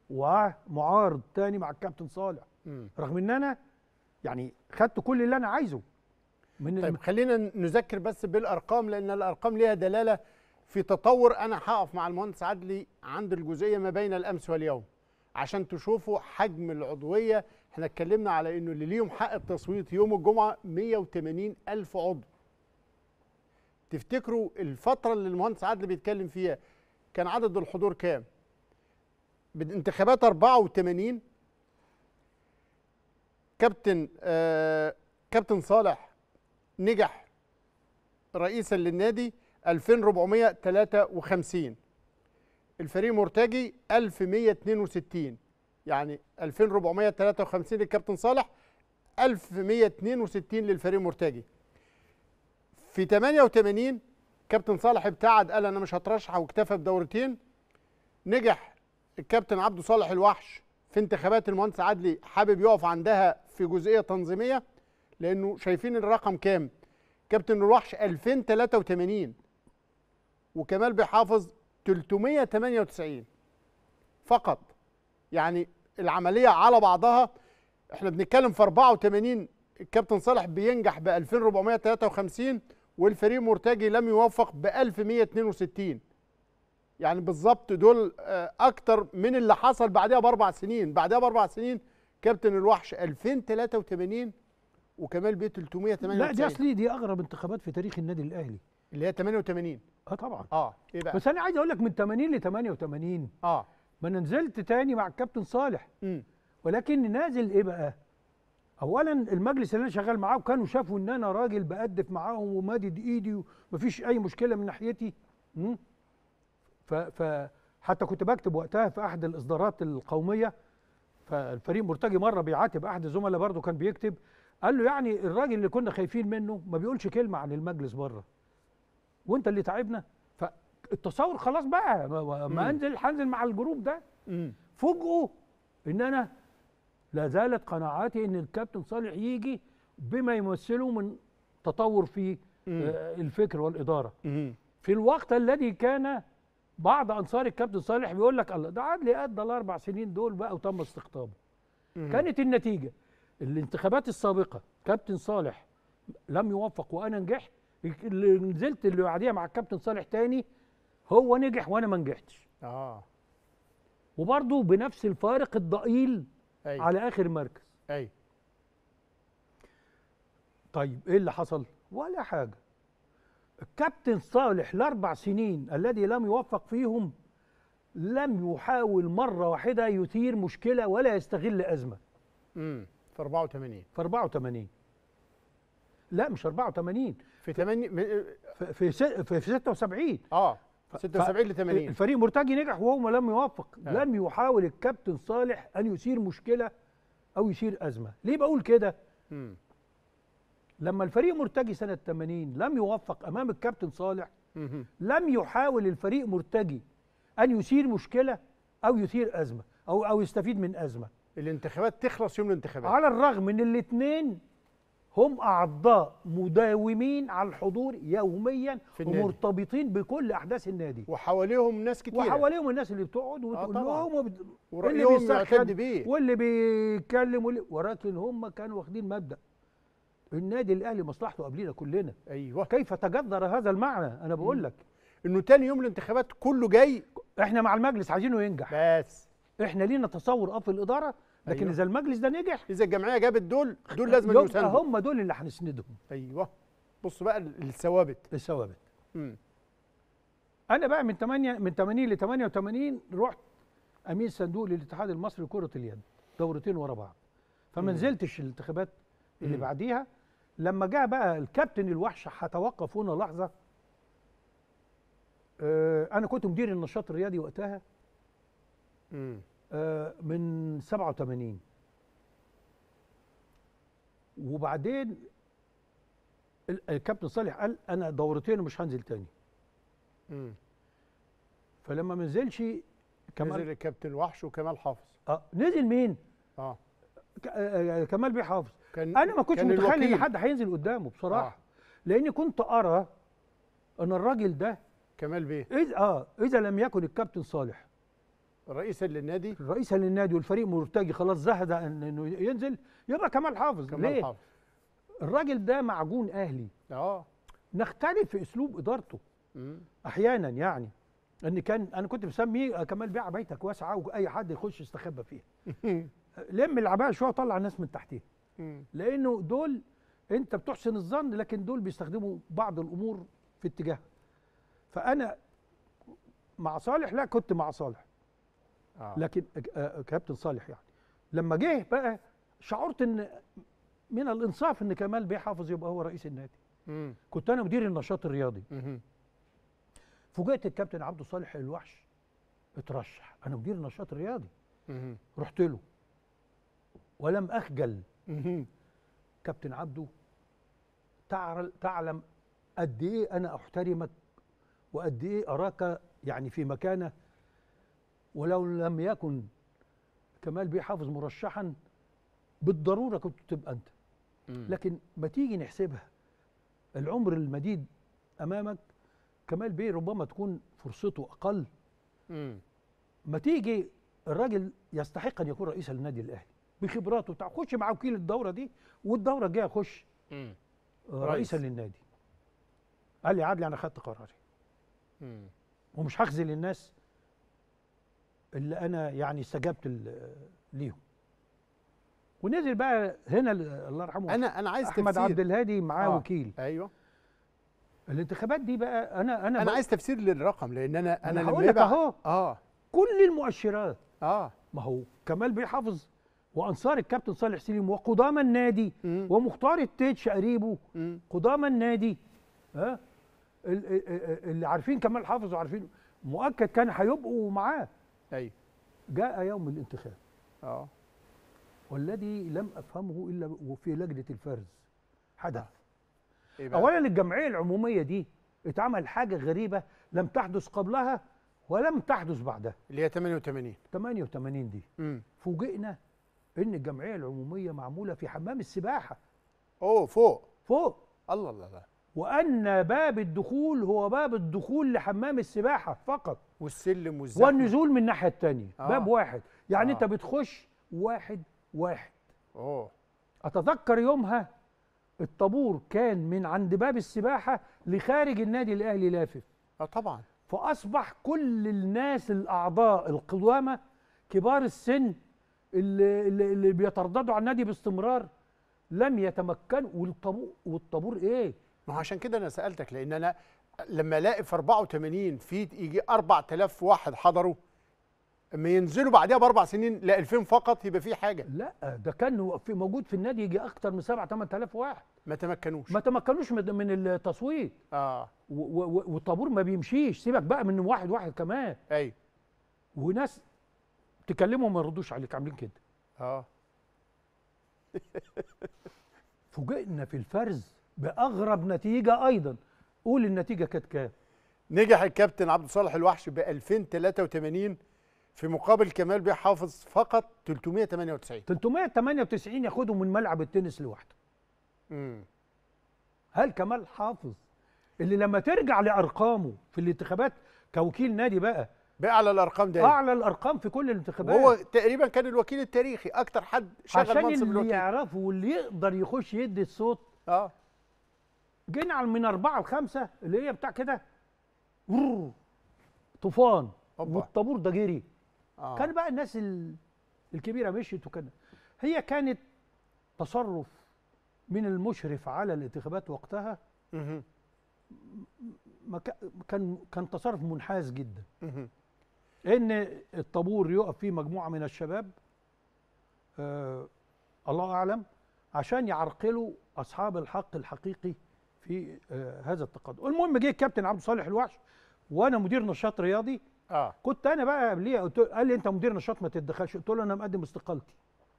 ومعارض تاني مع الكابتن صالح رغم ان انا يعني خدت كل اللي انا عايزه من طيب خلينا نذكر بس بالارقام لان الارقام ليها دلاله في تطور انا هقف مع المهندس عدلي عند الجزئيه ما بين الامس واليوم عشان تشوفوا حجم العضويه احنا اتكلمنا على انه اللي ليهم حق التصويت يوم الجمعه 180 الف عضو تفتكروا الفتره اللي المهندس عادل بيتكلم فيها كان عدد الحضور كام بالانتخابات 84 كابتن آه كابتن صالح نجح رئيسا للنادي 2453 الفريق مرتجي 1162 يعني 2453 للكابتن صالح 1162 للفريق مرتجي في 88 كابتن صالح ابتعد قال انا مش هترشح واكتفى بدورتين نجح الكابتن عبده صالح الوحش في انتخابات المهندس عدلي حابب يقف عندها في جزئيه تنظيميه لانه شايفين الرقم كام كابتن الوحش 2083 وكمال بيحافظ 398 فقط يعني العمليه على بعضها احنا بنتكلم في 84 الكابتن صالح بينجح ب 2453 والفريق مرتجي لم يوفق ب 1162 يعني بالظبط دول آه، اكتر من اللي حصل بعدها باربع سنين بعدها باربع سنين كابتن الوحش 2083 وكمال بيه 398 لا دي اصلي دي اغرب انتخابات في تاريخ النادي الاهلي اللي هي 88 اه طبعا اه ايه بقى بس انا عايز اقول لك من 80 ل 88 اه ما انا نزلت تاني مع الكابتن صالح م. ولكن نازل ايه بقى اولا المجلس اللي انا شغال معاه وكانوا شافوا ان انا راجل بقدف معاهم ومادد ايدي ومفيش اي مشكله من ناحيتي ف حتى كنت بكتب وقتها في احد الاصدارات القوميه فالفريق مرتجي مره بيعاتب احد الزملاء برضه كان بيكتب قال له يعني الراجل اللي كنا خايفين منه ما بيقولش كلمه عن المجلس بره وانت اللي تعبنا التصور خلاص بقى ما انزل هنزل مع الجروب ده فوجئوا ان انا لا زالت قناعاتي ان الكابتن صالح يجي بما يمثله من تطور في آه، الفكر والاداره في الوقت الذي كان بعض انصار الكابتن صالح بيقول لك الله ده عدلي ادى الاربع سنين دول بقى وتم استقطابه كانت النتيجه الانتخابات السابقه كابتن صالح لم يوفق وانا نجحت اللي نزلت اللي بعديها مع الكابتن صالح تاني هو نجح وانا ما نجحتش اه وبرضه بنفس الفارق الضئيل أيوة. على اخر مركز ايوه طيب ايه اللي حصل ولا حاجه الكابتن صالح الاربع سنين الذي لم يوفق فيهم لم يحاول مره واحده يثير مشكله ولا يستغل ازمه امم في 84 في 84 لا مش 84 في 8 في في, في 76 اه 76 ل 80 الفريق مرتجي نجح وهو لم يوفق آه. نعم. لم يحاول الكابتن صالح ان يثير مشكله او يثير ازمه ليه بقول كده لما الفريق مرتجي سنه 80 لم يوفق امام الكابتن صالح مم. لم يحاول الفريق مرتجي ان يثير مشكله او يثير ازمه او او يستفيد من ازمه الانتخابات تخلص يوم الانتخابات على الرغم ان الاثنين هم اعضاء مداومين على الحضور يوميا في ومرتبطين بكل احداث النادي وحواليهم ناس كتير وحواليهم الناس اللي بتقعد آه، وتقول آه لهم وبت... واللي بيسخن يعني بيه واللي بيتكلم واللي... ولكن هم كانوا واخدين مبدا النادي الاهلي مصلحته قبلينا كلنا ايوه كيف تجذر هذا المعنى انا بقول لك انه تاني يوم الانتخابات كله جاي احنا مع المجلس عايزينه ينجح بس احنا لينا تصور اه في الاداره لكن أيوة. اذا المجلس ده نجح اذا الجمعيه جابت دول دول لازم يساندوا هم دول اللي هنسندهم ايوه بص بقى الثوابت الثوابت انا بقى من 8 من 80 ل 88 رحت امين صندوق للاتحاد المصري لكره اليد دورتين ورا بعض فما نزلتش الانتخابات اللي مم. بعديها لما جاء بقى الكابتن الوحش هتوقف هنا لحظه آه انا كنت مدير النشاط الرياضي وقتها مم. آه، من 87 وبعدين الكابتن صالح قال انا دورتين ومش هنزل تاني امم فلما ما نزلش كمال نزل الكابتن وحش وكمال حافظ اه نزل مين اه, آه،, آه، كمال بيه حافظ انا ما كنتش متخيل ان حد هينزل قدامه بصراحه آه. لاني كنت ارى ان الراجل ده كمال بيه إذ اه اذا لم يكن الكابتن صالح رئيسا للنادي رئيسا للنادي والفريق مرتجي خلاص زهد انه ينزل يبقى كمال حافظ كمال ليه؟ حافظ الراجل ده معجون اهلي اه نختلف في اسلوب ادارته مم. احيانا يعني ان كان انا كنت بسميه كمال بيع بيتك واسعه واي حد يخش يستخبى فيها لم العباءه شويه وطلع الناس من تحتيها لانه دول انت بتحسن الظن لكن دول بيستخدموا بعض الامور في اتجاه فانا مع صالح لا كنت مع صالح آه. لكن آه، آه، كابتن صالح يعني لما جه بقى شعرت ان من الانصاف ان كمال بيه حافظ يبقى هو رئيس النادي مم. كنت انا مدير النشاط الرياضي فوجئت الكابتن عبد الصالح الوحش اترشح انا مدير النشاط الرياضي مم. رحت له ولم اخجل مم. كابتن عبده تعلم قد ايه انا احترمك وقد ايه اراك يعني في مكانه ولو لم يكن كمال بيه حافظ مرشحا بالضروره كنت تبقى انت لكن ما تيجي نحسبها العمر المديد امامك كمال بيه ربما تكون فرصته اقل ما تيجي الراجل يستحق ان يكون رئيس النادي الاهلي بخبراته بتاع خش مع وكيل الدوره دي والدوره الجايه خش رئيسا للنادي قال لي عادل انا خدت قراري ومش هخذل الناس اللي انا يعني استجبت ليهم ونزل بقى هنا الله يرحمه انا انا عايز احمد تفسير. عبد الهادي معاه آه. وكيل ايوه الانتخابات دي بقى انا انا انا عايز تفسير للرقم لان انا انا لما يبقى اهو اه كل المؤشرات اه ما هو كمال بيحافظ وانصار الكابتن صالح سليم وقدام النادي مم. ومختار التيتش قريبه قدام النادي ها آه؟ اللي عارفين كمال حافظ وعارفين مؤكد كان هيبقوا معاه ايوه جاء يوم الانتخاب اه والذي لم افهمه الا وفي لجنه الفرز حدث آه. إيه اولا الجمعيه العموميه دي اتعمل حاجه غريبه لم تحدث قبلها ولم تحدث بعدها اللي هي 88 88 دي مم. فوجئنا ان الجمعيه العموميه معموله في حمام السباحه اوه فوق فوق الله الله الله وان باب الدخول هو باب الدخول لحمام السباحه فقط والسلم والزحمه والنزول من الناحيه الثانيه آه. باب واحد يعني آه. انت بتخش واحد واحد اه اتذكر يومها الطابور كان من عند باب السباحه لخارج النادي الاهلي لافف اه طبعا فاصبح كل الناس الاعضاء القوامه كبار السن اللي, اللي بيترددوا على النادي باستمرار لم يتمكنوا والطابور والطابور ايه ما عشان كده انا سالتك لان انا لما الاقي في 84 في يجي 4000 واحد حضروا اما ينزلوا بعدها باربع سنين ل 2000 فقط يبقى في حاجه لا ده كان في موجود في النادي يجي اكتر من 7 8000 واحد ما تمكنوش ما تمكنوش من التصويت اه والطابور ما بيمشيش سيبك بقى من واحد واحد كمان ايوه وناس تكلمهم ما يردوش عليك عاملين كده اه فوجئنا في الفرز باغرب نتيجه ايضا قول النتيجه كانت كام نجح الكابتن عبد الصالح الوحش ب 2083 في مقابل كمال بيه حافظ فقط 398 398 ياخدهم من ملعب التنس لوحده امم هل كمال حافظ اللي لما ترجع لارقامه في الانتخابات كوكيل نادي بقى بقى على الارقام ده اعلى الارقام في كل الانتخابات هو تقريبا كان الوكيل التاريخي اكتر حد شغل منصب الوكيل عشان اللي يعرفه واللي يقدر يخش يدي الصوت اه جينا على من أربعة لخمسة اللي هي بتاع كده طوفان والطابور ده جري آه. كان بقى الناس الكبيرة مشيت وكده هي كانت تصرف من المشرف على الانتخابات وقتها كان كان تصرف منحاز جدا ان الطابور يقف فيه مجموعه من الشباب آه الله اعلم عشان يعرقلوا اصحاب الحق الحقيقي في آه، هذا التقدم المهم جه الكابتن عبد الصالح الوحش وانا مدير نشاط رياضي آه. كنت انا بقى قبليه قلت قال لي انت مدير نشاط ما تتدخلش قلت له انا مقدم استقالتي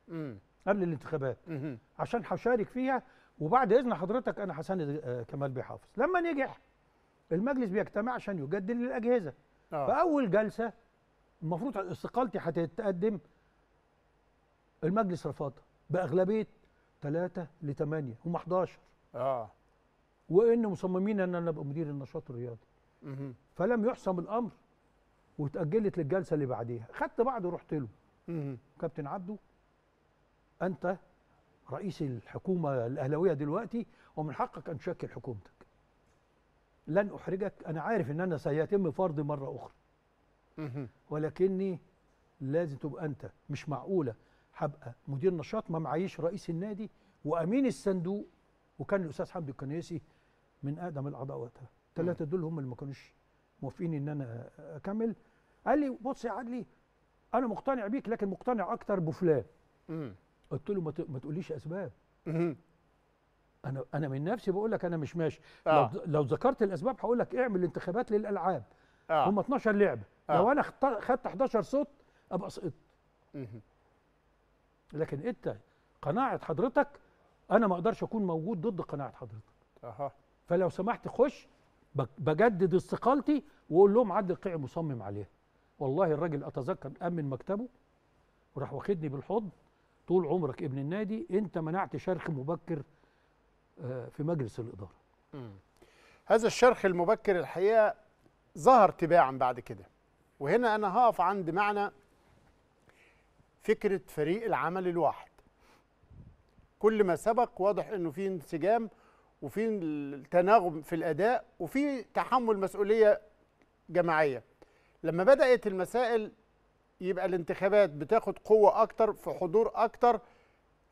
امم قبل الانتخابات مم. عشان هشارك فيها وبعد اذن حضرتك انا هساند كمال بيحافظ لما نجح المجلس بيجتمع عشان يجدد الاجهزه آه. فاول جلسه المفروض استقالتي هتتقدم المجلس رفضها باغلبيه 3 ل 8 هم 11 اه وان مصممين ان انا ابقى مدير النشاط الرياضي فلم يحسم الامر واتاجلت للجلسه اللي بعديها خدت بعض رحت له كابتن عبده انت رئيس الحكومه الاهلاويه دلوقتي ومن حقك ان تشكل حكومتك لن احرجك انا عارف ان انا سيتم فرضي مره اخرى ولكني لازم تبقى انت مش معقوله هبقى مدير نشاط ما معيش رئيس النادي وامين الصندوق وكان الاستاذ حمدي القنيسي من اقدم الاعضاء وقتها الثلاثه دول هم اللي ما كانوش موافقين ان انا اكمل قال لي بص يا عدلي انا مقتنع بيك لكن مقتنع اكتر بفلان قلت له ما تقوليش اسباب انا انا من نفسي بقول لك انا مش ماشي آه. لو لو ذكرت الاسباب هقول لك اعمل انتخابات للالعاب آه. هم 12 لعبه آه. لو انا خدت 11 صوت ابقى سقطت لكن انت قناعه حضرتك انا ما اقدرش اكون موجود ضد قناعه حضرتك اها فلو سمحت خش بجدد استقالتي واقول لهم عدل القيعي مصمم عليها والله الراجل اتذكر قام من مكتبه وراح واخدني بالحضن طول عمرك ابن النادي انت منعت شرخ مبكر آه، في مجلس الاداره هذا الشرخ المبكر الحقيقه ظهر تباعا بعد كده وهنا انا هقف عند معنى فكره فريق العمل الواحد كل ما سبق واضح انه في انسجام وفي التناغم في الاداء وفي تحمل مسؤوليه جماعيه لما بدات المسائل يبقى الانتخابات بتاخد قوه اكتر في حضور اكتر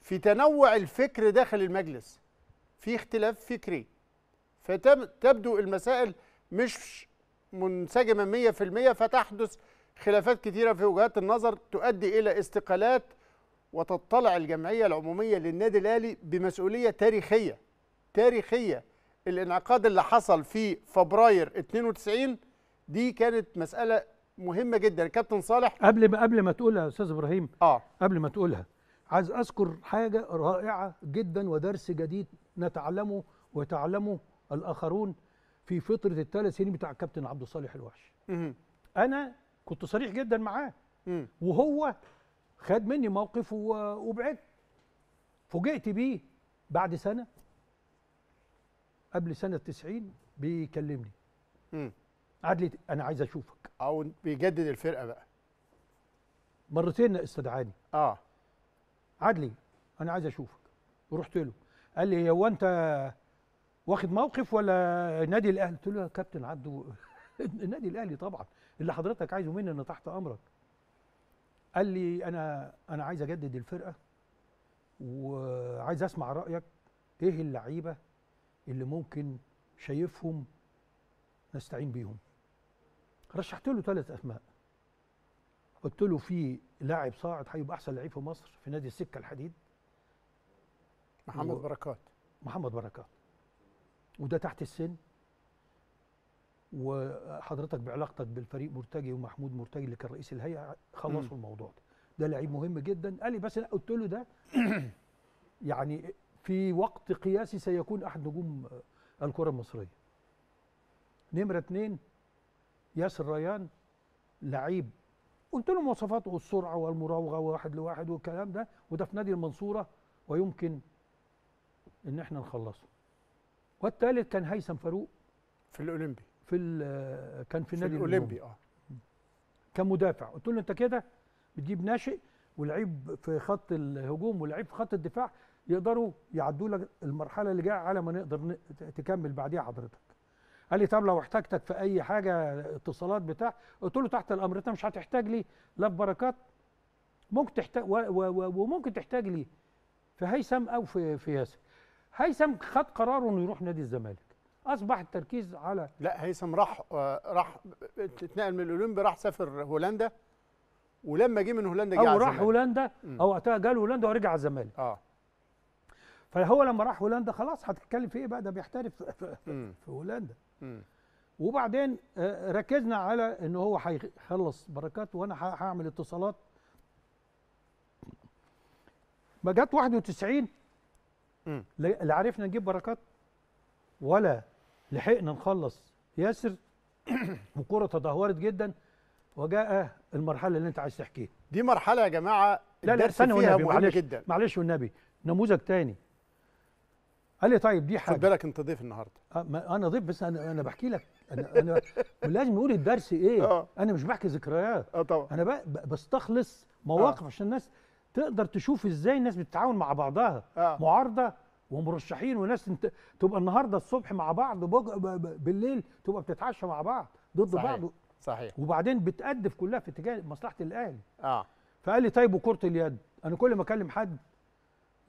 في تنوع الفكر داخل المجلس في اختلاف فكري فتبدو المسائل مش منسجمه 100% فتحدث خلافات كثيره في وجهات النظر تؤدي الى استقالات وتطلع الجمعيه العموميه للنادي الاهلي بمسؤوليه تاريخيه تاريخيه الانعقاد اللي حصل في فبراير 92 دي كانت مساله مهمه جدا كابتن صالح قبل ما قبل ما تقولها يا استاذ ابراهيم اه قبل ما تقولها عايز اذكر حاجه رائعه جدا ودرس جديد نتعلمه ويتعلمه الاخرون في فتره الثلاث سنين بتاع الكابتن عبد الصالح الوحش انا كنت صريح جدا معاه وهو خد مني موقف وبعدت فوجئت بيه بعد سنه قبل سنه 90 بيكلمني امم قعد لي انا عايز اشوفك او بيجدد الفرقه بقى مرتين استدعاني اه عدلي انا عايز اشوفك ورحت له قال لي هو انت واخد موقف ولا نادي الاهلي قلت له يا كابتن عبدو النادي الاهلي طبعا اللي حضرتك عايزه مني انا تحت امرك قال لي انا انا عايز اجدد الفرقه وعايز اسمع رايك ايه اللعيبه اللي ممكن شايفهم نستعين بيهم رشحت له ثلاث اسماء قلت له في لاعب صاعد هيبقى احسن لعيب في مصر في نادي السكه الحديد محمد و... بركات محمد بركات وده تحت السن وحضرتك بعلاقتك بالفريق مرتجي ومحمود مرتجي اللي كان رئيس الهيئه خلصوا الموضوع ده ده لعيب مهم جدا قال لي بس انا قلت له ده يعني في وقت قياسي سيكون احد نجوم الكره المصريه نمره اثنين ياسر ريان لعيب قلت له مواصفاته السرعه والمراوغه وواحد لواحد والكلام ده وده في نادي المنصوره ويمكن ان احنا نخلصه والثالث كان هيثم فاروق في الاولمبي في كان في النادي الاولمبي اه كان مدافع قلت له انت كده بتجيب ناشئ ولعيب في خط الهجوم ولعيب في خط الدفاع يقدروا يعدوا لك المرحله اللي جايه على ما نقدر تكمل بعديها حضرتك قال لي طب لو احتاجتك في اي حاجه اتصالات بتاع قلت له تحت الامر انت مش هتحتاج لي لا في بركات ممكن تحتاج وممكن تحتاج لي في هيثم او في في ياسر هيثم خد قراره انه يروح نادي الزمالك اصبح التركيز على لا هيثم راح آه، راح اتنقل من الاولمبي راح سافر هولندا ولما جه من هولندا جه على او راح هولندا او وقتها جه هولندا ورجع على الزمالك اه فهو لما راح هولندا خلاص هتتكلم في ايه بقى ده بيحترف في, في, في هولندا وبعدين آه، آه، ركزنا على ان هو هيخلص بركات وانا هعمل اتصالات ما جت 91 لا عرفنا نجيب بركات ولا لحقنا نخلص ياسر وكرة تدهورت جدا وجاء المرحله اللي انت عايز تحكيها دي مرحله يا جماعه لا لا استنى والنبي معلش جدا معلش والنبي نموذج تاني قال لي طيب دي حاجه خد بالك انت ضيف النهارده آه، انا ضيف بس انا انا بحكي لك انا انا لازم اقول الدرس ايه آه. انا مش بحكي ذكريات اه طبعا انا بستخلص مواقف آه. عشان الناس تقدر تشوف ازاي الناس بتتعاون مع بعضها معارضه ومرشحين وناس انت تبقى النهارده الصبح مع بعض بالليل تبقى بتتعشى مع بعض ضد صحيح. بعض صحيح وبعدين بتأدف كلها في اتجاه مصلحه الاهلي اه فقال لي طيب وكره اليد انا كل ما اكلم حد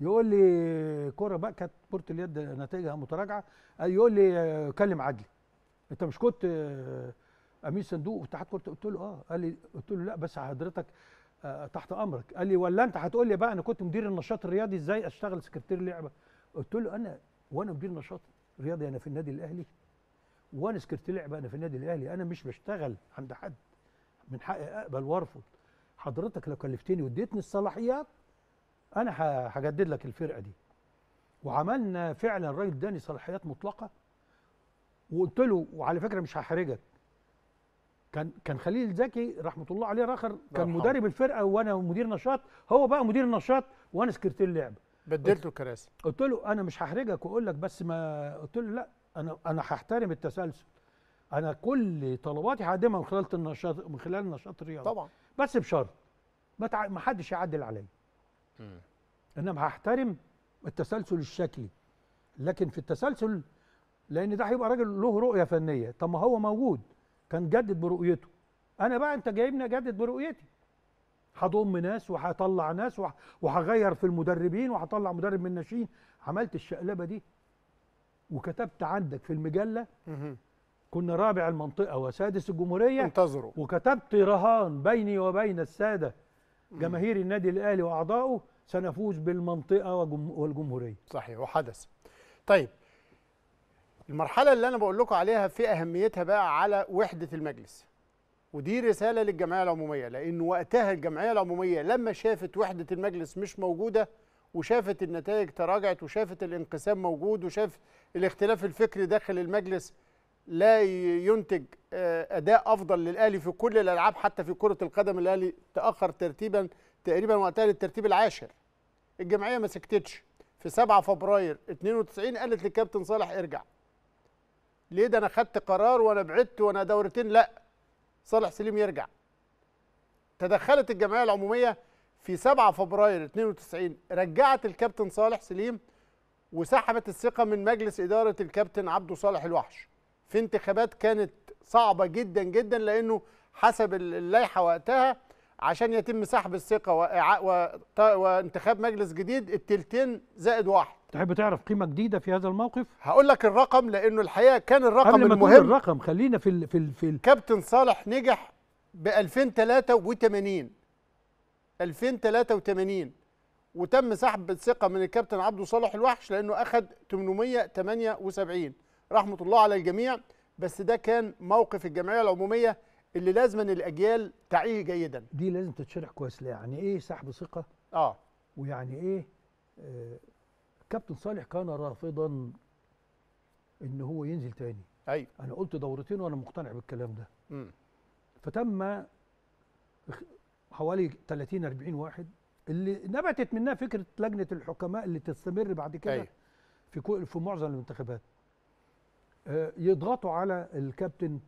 يقول لي كوره بقى كانت كره اليد نتائجها متراجعه يقول لي آه، كلم عدلي انت مش كنت آه، امين صندوق اتحاد كره قلت له اه قال لي قلت له لا بس حضرتك آه تحت امرك قال لي ولا انت هتقول لي بقى انا كنت مدير النشاط الرياضي ازاي اشتغل سكرتير لعبه قلت له انا وانا مدير نشاط رياضي انا في النادي الاهلي وانا سكرتير لعبه انا في النادي الاهلي انا مش بشتغل عند حد من حقي اقبل وارفض حضرتك لو كلفتني واديتني الصلاحيات انا هجدد لك الفرقه دي وعملنا فعلا الراجل اداني صلاحيات مطلقه وقلت له وعلى فكره مش هحرجك كان كان خليل زكي رحمه الله عليه الاخر كان مدرب الفرقه وانا مدير نشاط هو بقى مدير النشاط وانا سكرتير اللعب بدلته الكراسي قلت له انا مش هحرجك واقول لك بس ما قلت له لا انا انا هحترم التسلسل انا كل طلباتي هقدمها من خلال النشاط من خلال النشاط الرياضي طبعا بس بشرط ما حدش يعدل عليا انا هحترم التسلسل الشكلي لكن في التسلسل لان ده هيبقى راجل له رؤيه فنيه طب ما هو موجود كان جدد برؤيته انا بقى انت جايبني اجدد برؤيتي هضم ناس وهطلع ناس وهغير في المدربين وهطلع مدرب من ناشئين عملت الشقلبه دي وكتبت عندك في المجله كنا رابع المنطقه وسادس الجمهوريه انتظروا وكتبت رهان بيني وبين الساده جماهير النادي الاهلي واعضائه سنفوز بالمنطقه والجمهوريه صحيح وحدث طيب المرحله اللي انا بقول لكم عليها في اهميتها بقى على وحده المجلس ودي رساله للجمعيه العموميه لان وقتها الجمعيه العموميه لما شافت وحده المجلس مش موجوده وشافت النتائج تراجعت وشافت الانقسام موجود وشاف الاختلاف الفكري داخل المجلس لا ينتج آه، اداء افضل للاهلي في كل الالعاب حتى في كره القدم الاهلي تاخر ترتيبا تقريبا وقتها للترتيب العاشر الجمعيه ما سكتتش في 7 فبراير 92 قالت للكابتن صالح ارجع ليه ده انا خدت قرار وانا بعدت وانا دورتين لا صالح سليم يرجع تدخلت الجمعيه العموميه في 7 فبراير 92 رجعت الكابتن صالح سليم وسحبت الثقه من مجلس اداره الكابتن عبده صالح الوحش في انتخابات كانت صعبه جدا جدا لانه حسب اللائحه وقتها عشان يتم سحب الثقه وانتخاب مجلس جديد التلتين زائد واحد تحب تعرف قيمه جديده في هذا الموقف هقول لك الرقم لانه الحقيقه كان الرقم قبل ما المهم قبل الرقم خلينا في الـ في الـ في الـ كابتن صالح نجح ب 2083 2083 وتم سحب الثقه من الكابتن عبده صالح الوحش لانه اخذ 878 رحمه الله على الجميع بس ده كان موقف الجمعيه العموميه اللي لازم أن الاجيال تعيه جيدا دي لازم تتشرح كويس يعني ايه سحب ثقه اه ويعني ايه آه كابتن صالح كان رافضا ان هو ينزل تاني ايوه انا قلت دورتين وانا مقتنع بالكلام ده امم فتم حوالي 30 40 واحد اللي نبتت منها فكره لجنه الحكماء اللي تستمر بعد كده أيوه. في في معظم المنتخبات آه يضغطوا على الكابتن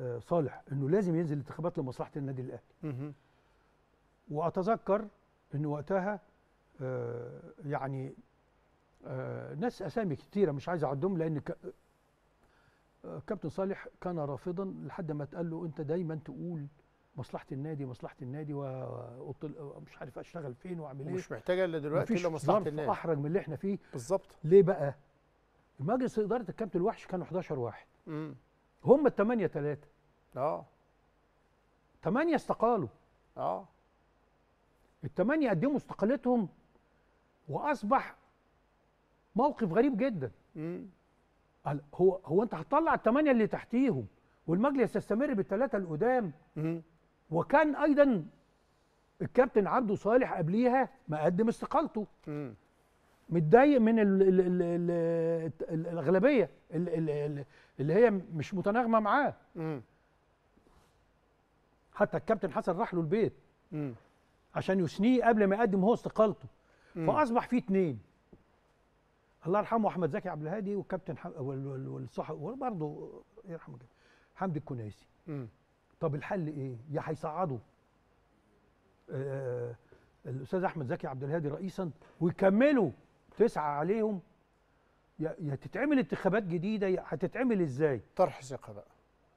آه، صالح انه لازم ينزل انتخابات لمصلحه النادي الاهلي واتذكر ان وقتها آه، يعني آه، ناس اسامي كتيره مش عايز اعدهم لان كابتن صالح كان رافضا لحد ما اتقال له انت دايما تقول مصلحه النادي مصلحه النادي ومش عارف اشتغل فين واعمل ايه مش محتاجه الا دلوقتي الا مصلحه النادي احرج من اللي احنا فيه بالظبط ليه بقى؟ مجلس اداره الكابتن الوحش كانوا 11 واحد امم هم الثمانية ثلاثة اه ثمانية استقالوا اه الثمانية قدموا استقالتهم وأصبح موقف غريب جدا امم هو هو أنت هتطلع الثمانية اللي تحتيهم والمجلس يستمر بالثلاثة القدام وكان أيضا الكابتن عبده صالح قبليها ما قدم استقالته متضايق من ال ال ال الاغلبيه اللي هي مش متناغمه معاه حتى الكابتن حسن راح له البيت عشان يثنيه قبل ما يقدم هو استقالته فاصبح في اثنين الله يرحمه احمد زكي عبد الهادي والكابتن ح... وبرضه برضه يرحمه حمدي الكنيسي طب الحل ايه؟ يا هيصعده آه الاستاذ احمد زكي عبد الهادي رئيسا ويكملوا تسعى عليهم يا تتعمل انتخابات جديده هتتعمل ازاي؟ طرح ثقه بقى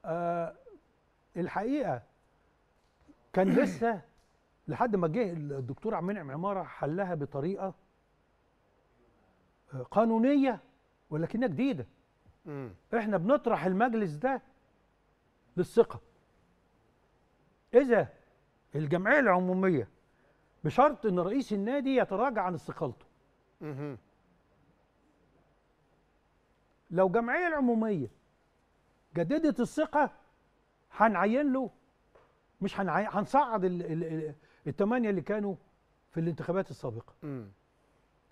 آه الحقيقه كان لسه لحد ما جه الدكتور عبد المنعم عماره حلها بطريقه آه، قانونيه ولكنها جديده م. احنا بنطرح المجلس ده للثقه اذا الجمعيه العموميه بشرط ان رئيس النادي يتراجع عن استقالته لو جمعية العمومية جددت الثقة هنعين له مش هنعين هنصعد الثمانية اللي كانوا في الانتخابات السابقة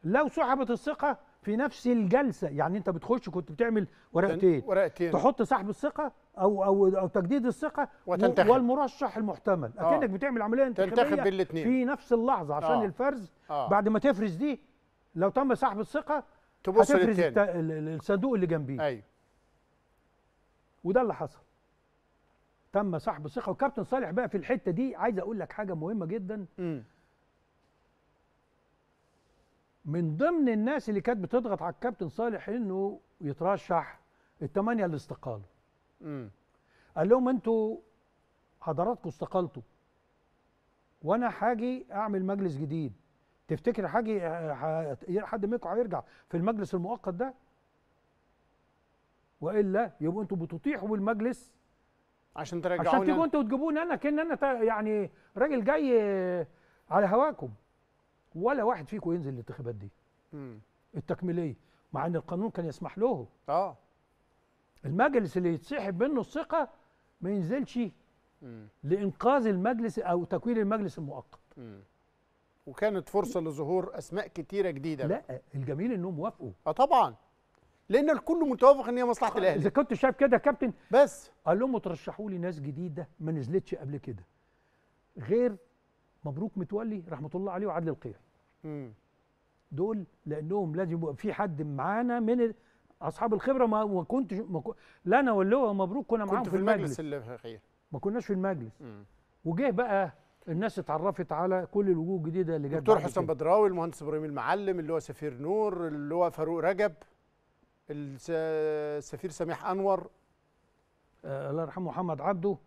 لو سحبت الثقة في نفس الجلسة يعني أنت بتخش كنت بتعمل ورقتين ورقتين تحط صاحب الثقة أو أو أو تجديد الثقة وتنتخب والمرشح المحتمل آه. أكنك بتعمل عملية انتخابية تنتخب بالاثنين في نفس اللحظة عشان آه. الفرز آه. بعد ما تفرز دي لو تم سحب الثقه تبص هتفرز الت... الصندوق اللي جنبيه ايوه وده اللي حصل تم سحب الثقه وكابتن صالح بقى في الحته دي عايز اقول لك حاجه مهمه جدا م. من ضمن الناس اللي كانت بتضغط على الكابتن صالح انه يترشح الثمانيه اللي استقالوا قال لهم انتوا حضراتكم استقالتوا وانا هاجي اعمل مجلس جديد تفتكر حاجه حد منكم هيرجع في المجلس المؤقت ده والا يبقوا انتوا بتطيحوا المجلس عشان ترجعونا عشان تيجوا انتوا وتجيبوني انا كان انا يعني راجل جاي على هواكم ولا واحد فيكم ينزل الانتخابات دي م. التكميليه مع ان القانون كان يسمح له اه المجلس اللي يتسحب منه الثقه ما ينزلش لانقاذ المجلس او تكوين المجلس المؤقت م. وكانت فرصه لظهور اسماء كتيره جديده لا بقى. الجميل انهم وافقوا اه طبعا لان الكل متوافق ان هي مصلحه آه، الاهلي اذا كنت شايف كده يا كابتن بس قال لهم ترشحوا لي ناس جديده ما نزلتش قبل كده غير مبروك متولي رحمه الله عليه وعدل القيعي دول لانهم لازم يبقى في حد معانا من اصحاب الخبره ما كنتش ما كنت لا انا ولا مبروك كنا معاهم في المجلس في المجلس اللي في ما كناش في المجلس وجه بقى الناس اتعرفت على كل الوجوه الجديده اللي جت دكتور حسام بدراوي المهندس ابراهيم المعلم اللي هو سفير نور اللي هو فاروق رجب السفير سميح انور آه الله يرحمه محمد عبده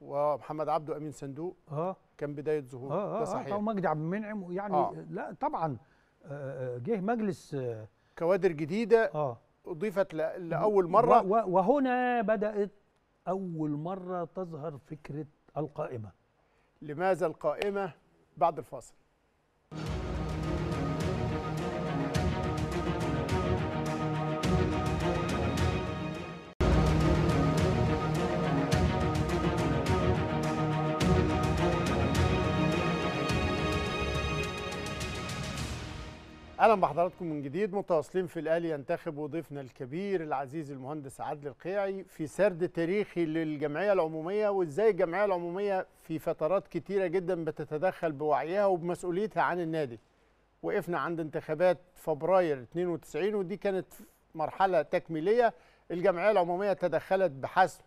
ومحمد عبده امين صندوق اه كان بدايه ظهور آه آه ده آه، صحيح اه ومجدي عبد المنعم يعني آه لا طبعا آه،, آه جه مجلس آه كوادر جديده آه اضيفت لاول مره وهنا بدات اول مره تظهر فكره القائمه لماذا القائمة بعد الفاصل اهلا بحضراتكم من جديد متواصلين في الاهلي ينتخب وضيفنا الكبير العزيز المهندس عادل القيعي في سرد تاريخي للجمعيه العموميه وازاي الجمعيه العموميه في فترات كتيره جدا بتتدخل بوعيها وبمسؤوليتها عن النادي. وقفنا عند انتخابات فبراير 92 ودي كانت مرحله تكميليه الجمعيه العموميه تدخلت بحسم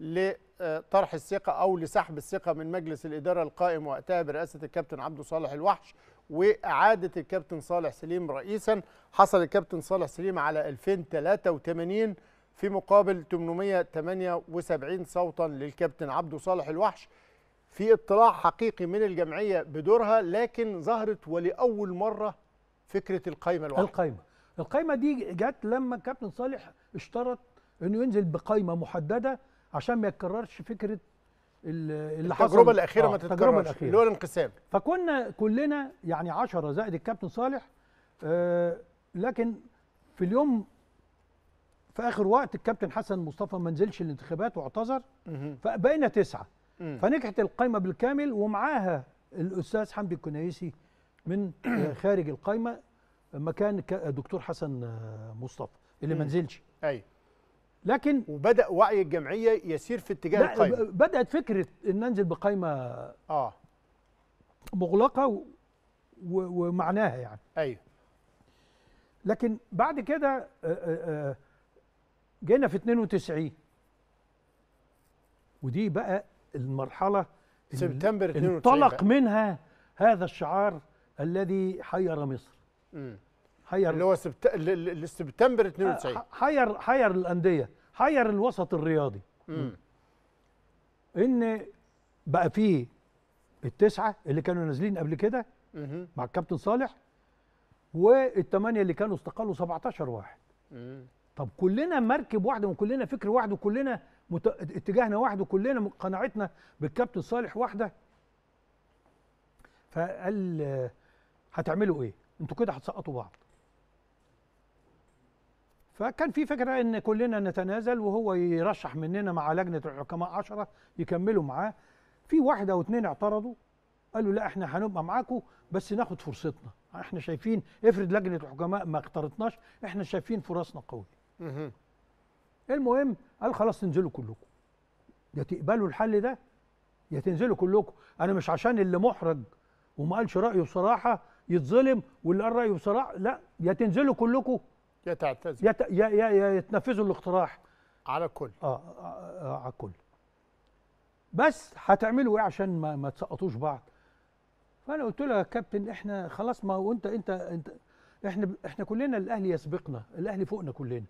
لطرح الثقه او لسحب الثقه من مجلس الاداره القائم وقتها برئاسه الكابتن عبد صالح الوحش واعاده الكابتن صالح سليم رئيسا حصل الكابتن صالح سليم على 2083 في مقابل 878 صوتا للكابتن عبده صالح الوحش في اطلاع حقيقي من الجمعيه بدورها لكن ظهرت ولاول مره فكره القايمه الواحده القايمه القايمه دي جت لما الكابتن صالح اشترط انه ينزل بقايمه محدده عشان ما يتكررش فكره اللي حصل التجربه الاخيره آه ما تتكررش اللي هو الانقسام فكنا كلنا يعني 10 زائد الكابتن صالح آه لكن في اليوم في اخر وقت الكابتن حسن مصطفى ما نزلش الانتخابات واعتذر فبقينا تسعه فنجحت القايمه بالكامل ومعاها الاستاذ حمدي الكنيسي من آه، خارج القايمه مكان الدكتور حسن آه، مصطفى اللي ما نزلش ايوه لكن وبدا وعي الجمعيه يسير في اتجاه القايمه بدات فكره ان ننزل بقايمه اه مغلقه و... و... ومعناها يعني ايوه لكن بعد كده آه، آه، آه، جينا في 92 ودي بقى المرحله سبتمبر 92 انطلق منها هذا الشعار الذي حير مصر م. حير اللي هو سبت... سبتمبر 92 حير حير الانديه حير الوسط الرياضي مم. ان بقى فيه التسعه اللي كانوا نازلين قبل كده مع الكابتن صالح والثمانيه اللي كانوا استقالوا 17 واحد مم. طب كلنا مركب واحد وكلنا فكر واحد وكلنا مت... اتجاهنا واحد وكلنا قناعتنا بالكابتن صالح واحده فقال هتعملوا ايه انتوا كده هتسقطوا بعض فكان في فكره ان كلنا نتنازل وهو يرشح مننا مع لجنه الحكماء 10 يكملوا معاه في واحد او اثنين اعترضوا قالوا لا احنا هنبقى معاكم بس ناخد فرصتنا احنا شايفين افرض لجنه الحكماء ما اختارتناش احنا شايفين فرصنا قويه المهم قال خلاص تنزلوا كلكم يا تقبلوا الحل ده يا تنزلوا كلكم انا مش عشان اللي محرج وما قالش رايه بصراحه يتظلم واللي قال رايه بصراحه لا يا تنزلوا كلكم يا تعتذر يا, يا, يا, يتنفذوا الاقتراح على الكل آه, آه, آه على الكل بس هتعملوا ايه عشان ما, ما تسقطوش بعض فانا قلت له يا كابتن احنا خلاص ما هو انت انت انت احنا احنا كلنا الاهلي يسبقنا الاهلي فوقنا كلنا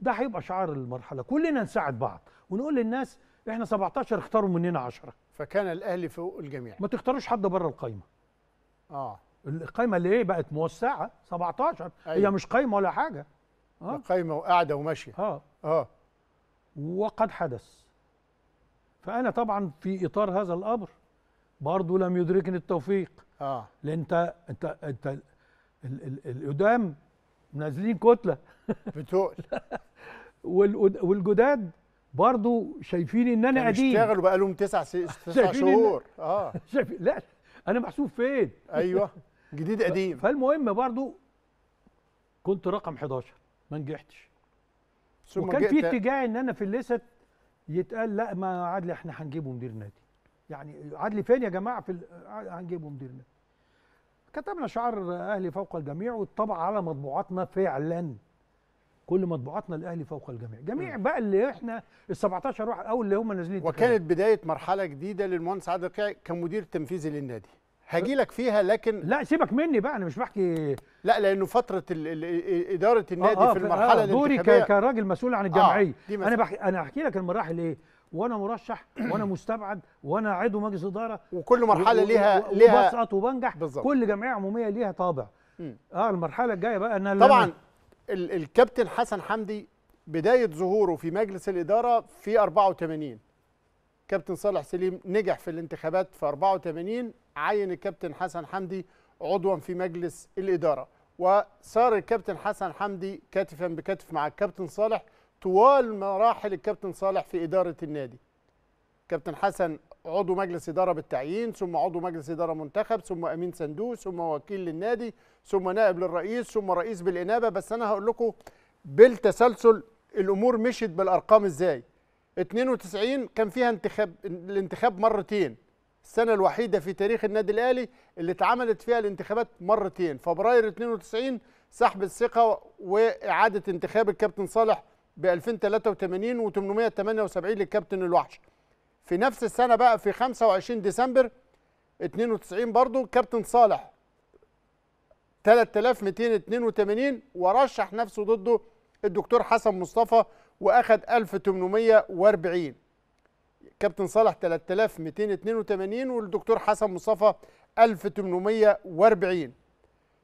ده هيبقى شعار المرحله كلنا نساعد بعض ونقول للناس احنا 17 اختاروا مننا 10 فكان الاهلي فوق الجميع ما تختاروش حد بره القايمه اه القايمه اللي ايه بقت موسعه 17 أيوة. هي مش قايمه ولا حاجه اه قايمه وقاعده وماشيه اه اه وقد حدث فانا طبعا في اطار هذا الامر برضه لم يدركني التوفيق اه لان انت انت انت القدام نازلين كتله بتقل والجداد برضه شايفين ان انا قديم اشتغلوا بقى لهم تسع تسع شهور اه شايفين لا انا محسوب فين ايوه جديد قديم فالمهم برضو كنت رقم 11 ما نجحتش وكان في اتجاه ان انا في الليست يتقال لا ما عدلي احنا هنجيبه مدير نادي يعني عدلي فين يا جماعه في هنجيبه مدير نادي كتبنا شعار اهلي فوق الجميع وطبع على مطبوعاتنا فعلا كل مطبوعاتنا الاهلي فوق الجميع جميع م. بقى اللي احنا ال 17 واحد او اللي هم نازلين وكانت بدايه مرحله جديده للمهندس عادل كمدير تنفيذي للنادي هاجي لك فيها لكن لا سيبك مني بقى انا مش بحكي لا لانه فتره الـ الـ اداره آه، النادي آه آه في المرحله آه دوري كراجل مسؤول عن الجمعيه آه انا بحكي انا هحكي لك المراحل ايه وانا مرشح وانا مستبعد وانا عضو مجلس اداره وكل مرحله ليها ليها وبسقط وبنجح بالزبط. كل جمعيه عموميه ليها طابع اه المرحله الجايه بقى انا طبعا الكابتن حسن حمدي بدايه ظهوره في مجلس الاداره في 84 كابتن صالح سليم نجح في الانتخابات في 84 عين الكابتن حسن حمدي عضوا في مجلس الإدارة وصار الكابتن حسن حمدي كتفا بكتف مع الكابتن صالح طوال مراحل الكابتن صالح في إدارة النادي كابتن حسن عضو مجلس إدارة بالتعيين ثم عضو مجلس إدارة منتخب ثم أمين صندوق ثم وكيل للنادي ثم نائب للرئيس ثم رئيس بالإنابة بس أنا هقول لكم بالتسلسل الأمور مشيت بالأرقام إزاي 92 كان فيها انتخاب الانتخاب مرتين السنة الوحيدة في تاريخ النادي الأهلي اللي اتعملت فيها الانتخابات مرتين فبراير 92 سحب الثقة وإعادة انتخاب الكابتن صالح ب 2083 و878 للكابتن الوحش في نفس السنة بقى في 25 ديسمبر 92 برضو كابتن صالح 3282 ورشح نفسه ضده الدكتور حسن مصطفى واخد 1840 كابتن صالح 3282 والدكتور حسن مصطفى 1840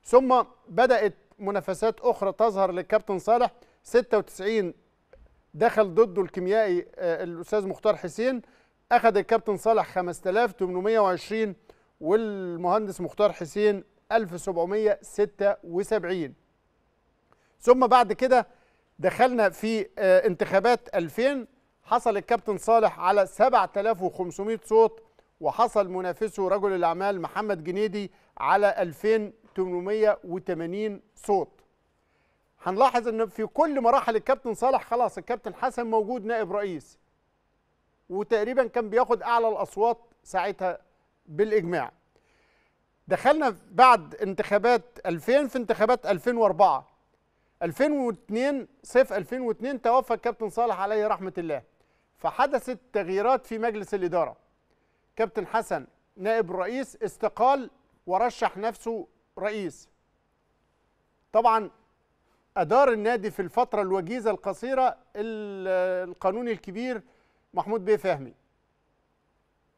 ثم بدات منافسات اخرى تظهر للكابتن صالح 96 دخل ضده الكيميائي آه، الاستاذ مختار حسين اخذ الكابتن صالح 5820 والمهندس مختار حسين 1776 ثم بعد كده دخلنا في آه، انتخابات 2000 حصل الكابتن صالح على 7500 صوت وحصل منافسه رجل الاعمال محمد جنيدي على 2880 صوت هنلاحظ ان في كل مراحل الكابتن صالح خلاص الكابتن حسن موجود نائب رئيس وتقريبا كان بياخد اعلى الاصوات ساعتها بالاجماع دخلنا بعد انتخابات 2000 في انتخابات 2004 2002 صيف 2002 توفى الكابتن صالح عليه رحمه الله فحدثت تغييرات في مجلس الاداره كابتن حسن نائب الرئيس استقال ورشح نفسه رئيس طبعا ادار النادي في الفتره الوجيزه القصيره القانوني الكبير محمود بيه فهمي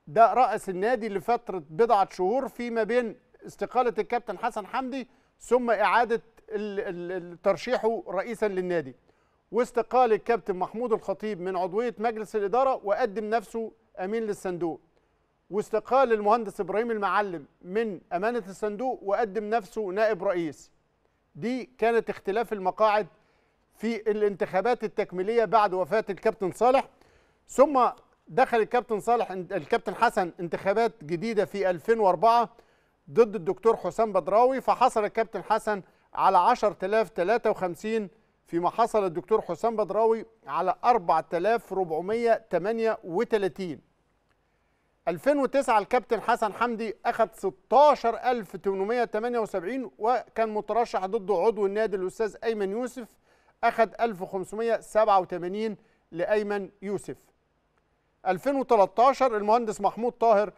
ده راس النادي لفتره بضعه شهور فيما بين استقاله الكابتن حسن حمدي ثم اعاده ترشيحه رئيسا للنادي واستقال الكابتن محمود الخطيب من عضويه مجلس الاداره وقدم نفسه امين للصندوق واستقال المهندس ابراهيم المعلم من امانه الصندوق وقدم نفسه نائب رئيس دي كانت اختلاف المقاعد في الانتخابات التكميليه بعد وفاه الكابتن صالح ثم دخل الكابتن صالح الكابتن حسن انتخابات جديده في 2004 ضد الدكتور حسام بدراوي فحصل الكابتن حسن على 10053 فيما حصل الدكتور حسام بدراوي على 4438 2009 الكابتن حسن حمدي اخذ 16878 وكان مترشح ضده عضو النادي الاستاذ ايمن يوسف اخذ 1587 لايمن يوسف 2013 المهندس محمود طاهر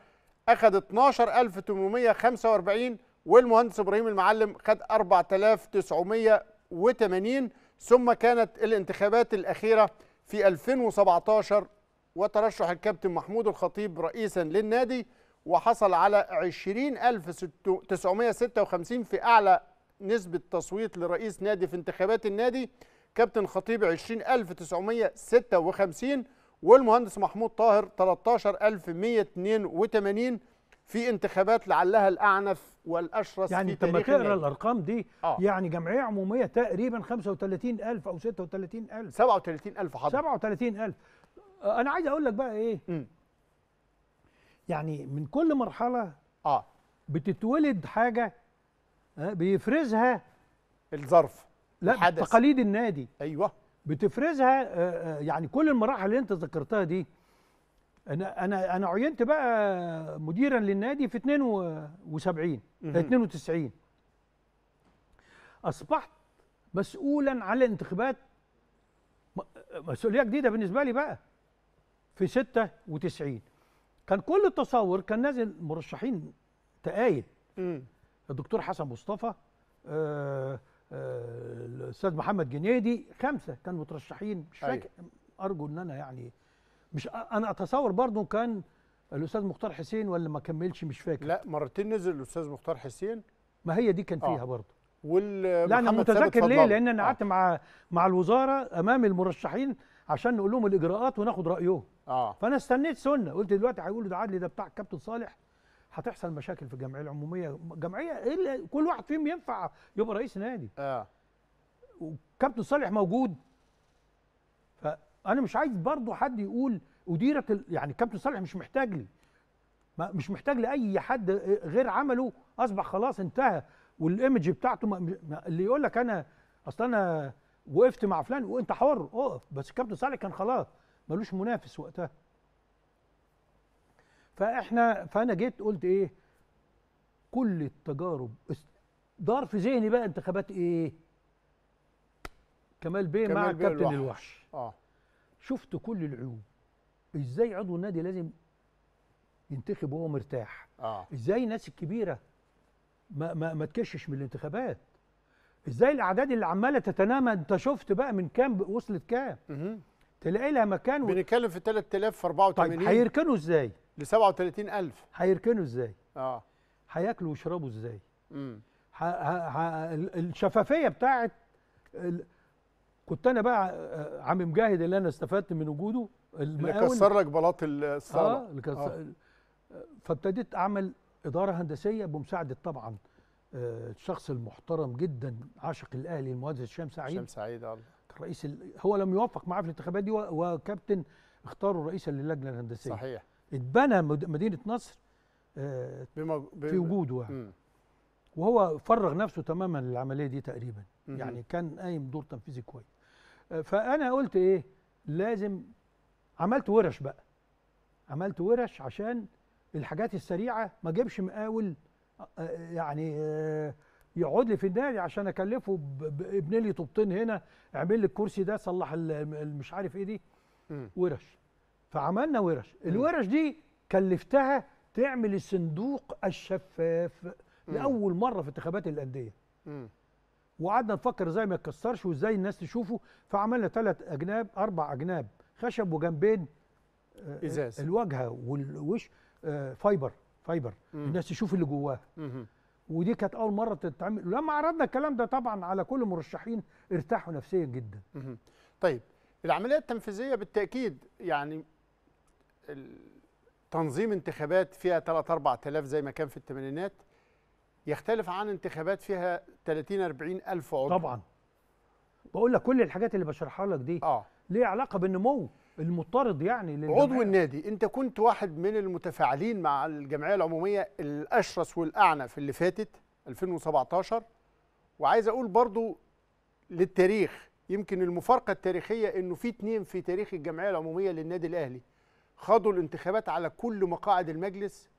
اخذ 12845 والمهندس ابراهيم المعلم خد 4980 ثم كانت الانتخابات الاخيره في 2017 وترشح الكابتن محمود الخطيب رئيسا للنادي وحصل على 20956 في اعلى نسبه تصويت لرئيس نادي في انتخابات النادي كابتن خطيب 20956 والمهندس محمود طاهر 13182 في انتخابات لعلها الاعنف والاشرس يعني انت لما تقرا الارقام دي آه. يعني جمعيه عموميه تقريبا 35000 او 36000 37000 حضرتك 37000 انا عايز اقول لك بقى ايه م. يعني من كل مرحله اه بتتولد حاجه آه، بيفرزها الظرف لا الحدث. تقاليد النادي ايوه بتفرزها آه، آه، يعني كل المراحل اللي انت ذكرتها دي انا انا انا عينت بقى مديرا للنادي في 72 92 اصبحت مسؤولا على انتخابات مسؤوليه جديده بالنسبه لي بقى في 96 كان كل التصور كان نازل مرشحين تقايد الدكتور حسن مصطفى آه، آه، الاستاذ محمد جنيدي خمسه كانوا مترشحين مش أيوه. فاكر ارجو ان انا يعني مش انا اتصور برضه كان الاستاذ مختار حسين ولا ما كملش مش فاكر لا مرتين نزل الاستاذ مختار حسين ما هي دي كان فيها آه. برضه وال لا انا متذكر ليه لان انا قعدت آه. مع مع الوزاره امام المرشحين عشان نقول لهم الاجراءات وناخد رايهم اه فانا استنيت سنه قلت دلوقتي هيقولوا ده عدلي ده بتاع الكابتن صالح هتحصل مشاكل في الجمعيه العموميه جمعيه ايه كل واحد فيهم ينفع يبقى رئيس نادي اه وكابتن صالح موجود انا مش عايز برضو حد يقول اديرك يعني كابتن صالح مش محتاج لي مش محتاج لاي حد غير عمله اصبح خلاص انتهى والايمج بتاعته ما اللي يقول لك انا اصل انا وقفت مع فلان وانت حر اقف بس كابتن صالح كان خلاص ملوش منافس وقتها فاحنا فانا جيت قلت ايه كل التجارب دار في ذهني بقى انتخابات ايه كمال بيه مع الكابتن الوحش, الوحش. اه شفت كل العيوب ازاي عضو النادي لازم ينتخب وهو مرتاح آه. ازاي الناس الكبيره ما ما, ما تكشش من الانتخابات ازاي الاعداد اللي عماله تتنامى انت شفت بقى من كام وصلت كام تلاقي لها مكان و... بنتكلم في 3000 في 84 طيب هيركنوا ازاي ل 37000 هيركنوا ازاي اه هياكلوا ويشربوا ازاي امم ه... ه... الشفافيه بتاعت كنت انا بقى آه، آه، عم مجاهد اللي انا استفدت من وجوده اللي كسر لك بلاط الصاله اه, اللي كسر آه. فابتديت اعمل اداره هندسيه بمساعده طبعا آه، الشخص المحترم جدا عاشق الاهلي المهندس هشام سعيد هشام سعيد اه رئيس هو لم يوفق معاه في الانتخابات دي وكابتن اختاروا رئيسا للجنه الهندسيه صحيح اتبنى مدينه نصر بمج... في وجوده يعني. وهو فرغ نفسه تماما للعمليه دي تقريبا يعني كان قايم دور تنفيذي كويس آه، فانا قلت ايه لازم عملت ورش بقى عملت ورش عشان الحاجات السريعه ما اجيبش مقاول آه، آه، يعني يقعد لي في النادي عشان اكلفه ابن لي طوبتين هنا اعمل لي الكرسي ده صلح مش عارف ايه دي ورش فعملنا ورش الورش دي كلفتها تعمل الصندوق الشفاف لاول مره في انتخابات الانديه وقعدنا نفكر ازاي ما يتكسرش وازاي الناس تشوفه فعملنا ثلاث اجناب اربع اجناب خشب وجنبين آه، ازاز الواجهه والوش آه، فايبر فايبر مم. الناس تشوف اللي جواها ودي كانت اول مره تتعمل ولما عرضنا الكلام ده طبعا على كل المرشحين ارتاحوا نفسيا جدا مم. طيب العمليه التنفيذيه بالتاكيد يعني تنظيم انتخابات فيها 3 4000 زي ما كان في الثمانينات يختلف عن انتخابات فيها 30 40 الف عضو طبعا بقول لك كل الحاجات اللي بشرحها لك دي اه ليه علاقه بالنمو المضطرد يعني للجمعية. عضو النادي انت كنت واحد من المتفاعلين مع الجمعيه العموميه الاشرس والاعنف اللي فاتت 2017 وعايز اقول برضو للتاريخ يمكن المفارقه التاريخيه انه في اتنين في تاريخ الجمعيه العموميه للنادي الاهلي خاضوا الانتخابات على كل مقاعد المجلس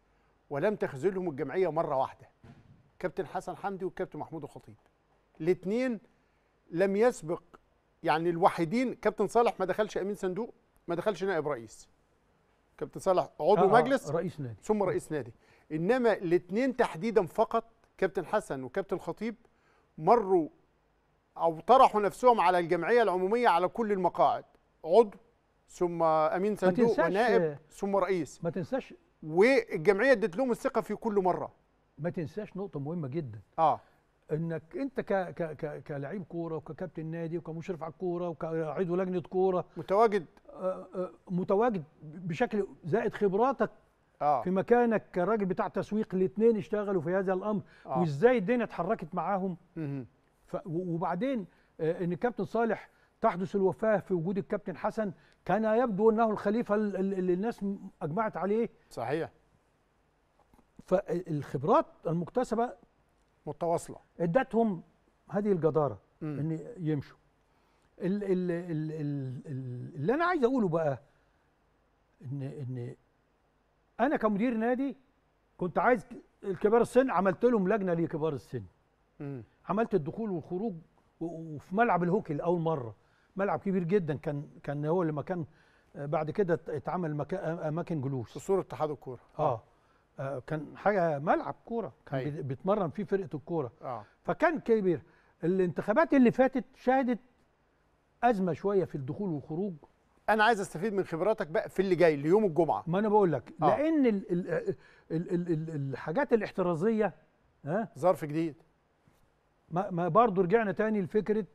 ولم تخذلهم الجمعيه مره واحده كابتن حسن حمدي والكابتن محمود الخطيب الاثنين لم يسبق يعني الوحيدين كابتن صالح ما دخلش امين صندوق ما دخلش نائب رئيس كابتن صالح عضو آه, آه، مجلس آه رئيس نادي ثم رئيس نادي انما الاثنين تحديدا فقط كابتن حسن وكابتن الخطيب مروا او طرحوا نفسهم على الجمعيه العموميه على كل المقاعد عضو ثم امين صندوق ونائب ثم رئيس ما تنساش والجمعيه ادت لهم الثقه في كل مره ما تنساش نقطه مهمه جدا اه انك انت ك ك ك كلاعب كوره وككابتن نادي وكمشرف على الكوره وكعضو لجنه كوره متواجد آه، آه، متواجد بشكل زائد خبراتك آه. في مكانك كراجل بتاع تسويق الاثنين اشتغلوا في هذا الامر آه. وازاي الدنيا اتحركت معاهم ف وبعدين آه، ان الكابتن صالح تحدث الوفاه في وجود الكابتن حسن كان يبدو انه الخليفه اللي الناس اجمعت عليه صحيح فالخبرات المكتسبه متواصله ادتهم هذه الجداره م. ان يمشوا ال ال ال ال اللي انا عايز اقوله بقى ان ان انا كمدير نادي كنت عايز الكبار السن عملت لهم لجنه لكبار السن م. عملت الدخول والخروج وفي ملعب الهوكي لاول مره ملعب كبير جدا كان كان هو اللي مكان بعد كده اتعمل مكان اماكن جلوس في صوره اتحاد الكوره اه آه، كان حاجه ملعب كوره كان أي. أيوة. بيتمرن فيه فرقه الكوره آه. فكان كبير الانتخابات اللي فاتت شهدت ازمه شويه في الدخول والخروج انا عايز استفيد من خبراتك بقى في اللي جاي ليوم الجمعه ما انا بقول لك آه. لان الـ الـ آه، الـ الـ الـ الحاجات الاحترازيه ها ظرف جديد ما, ما برضه رجعنا تاني لفكره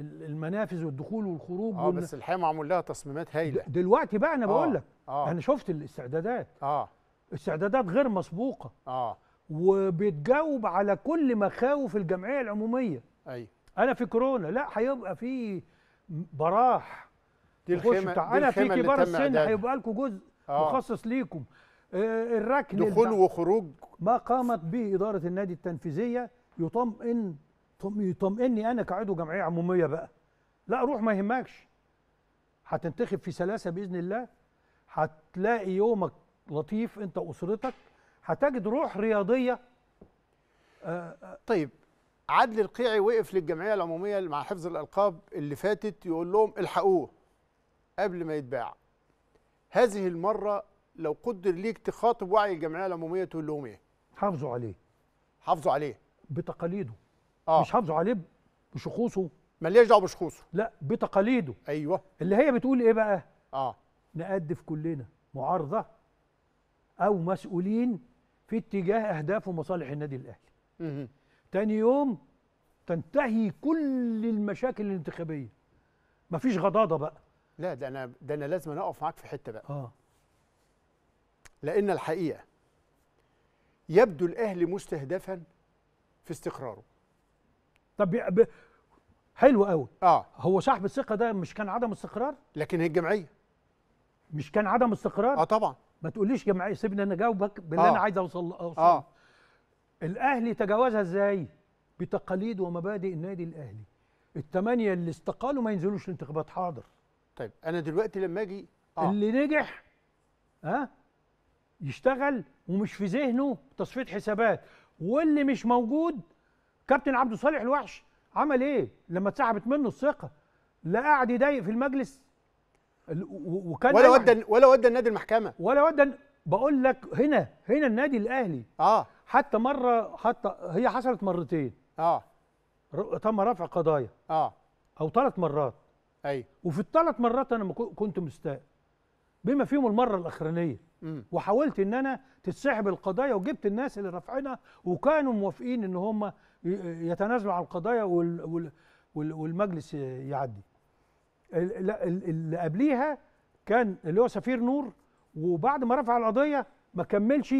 المنافذ والدخول والخروج اه بس الحقيقه معمول لها تصميمات هايله دلوقتي بقى انا بقول آه. لك آه. انا شفت الاستعدادات اه استعدادات غير مسبوقه اه وبتجاوب على كل مخاوف الجمعيه العموميه ايوه انا في كورونا لا هيبقى في براح دي الخيمه بتاع. انا في كبار السن هيبقى لكم جزء آه. مخصص ليكم آه الركن دخول الب... وخروج ما قامت به اداره النادي التنفيذيه يطمئن يطمئني انا كعضو جمعيه عموميه بقى لا روح ما يهمكش هتنتخب في سلاسه باذن الله هتلاقي يومك لطيف انت واسرتك هتجد روح رياضيه طيب عدل القيعي وقف للجمعيه العموميه مع حفظ الالقاب اللي فاتت يقول لهم الحقوه قبل ما يتباع هذه المره لو قدر ليك تخاطب وعي الجمعيه العموميه تقول لهم ايه حافظوا عليه حافظوا عليه بتقاليده آه. مش حافظوا عليه بشخوصه ملياش دعوه بشخوصه لا بتقاليده ايوه اللي هي بتقول ايه بقى اه نقدف كلنا معارضه او مسؤولين في اتجاه اهداف ومصالح النادي الاهلي تاني يوم تنتهي كل المشاكل الانتخابيه مفيش غضاضه بقى لا ده انا ده انا لازم اقف معاك في حته بقى اه لان الحقيقه يبدو الاهلي مستهدفا في استقراره طب ب... حلو قوي اه هو صاحب الثقه ده مش كان عدم استقرار لكن هي الجمعيه مش كان عدم استقرار اه طبعا ما تقوليش جماعيه سيبني انا اجاوبك باللي آه. انا عايز اوصل آه. الاهلي تجاوزها ازاي بتقاليد ومبادئ النادي الاهلي الثمانيه اللي استقالوا ما ينزلوش الانتخابات حاضر طيب انا دلوقتي لما اجي آه. اللي نجح ها آه يشتغل ومش في ذهنه تصفيه حسابات واللي مش موجود كابتن عبد الصالح الوحش عمل ايه لما اتسحبت منه الثقه لا قعد يضايق في المجلس وكان ولا ودى ولا ودى النادي المحكمه ولا ودى بقول لك هنا هنا النادي الاهلي اه حتى مره حتى هي حصلت مرتين اه تم رفع قضايا اه او ثلاث مرات ايوه وفي الثلاث مرات انا كنت مستاء بما فيهم المره الاخرانيه وحاولت ان انا تتسحب القضايا وجبت الناس اللي رافعينها وكانوا موافقين ان هم يتنازلوا عن القضايا وال وال والمجلس يعدي لا اللي قبليها كان اللي هو سفير نور وبعد ما رفع القضيه ما كملش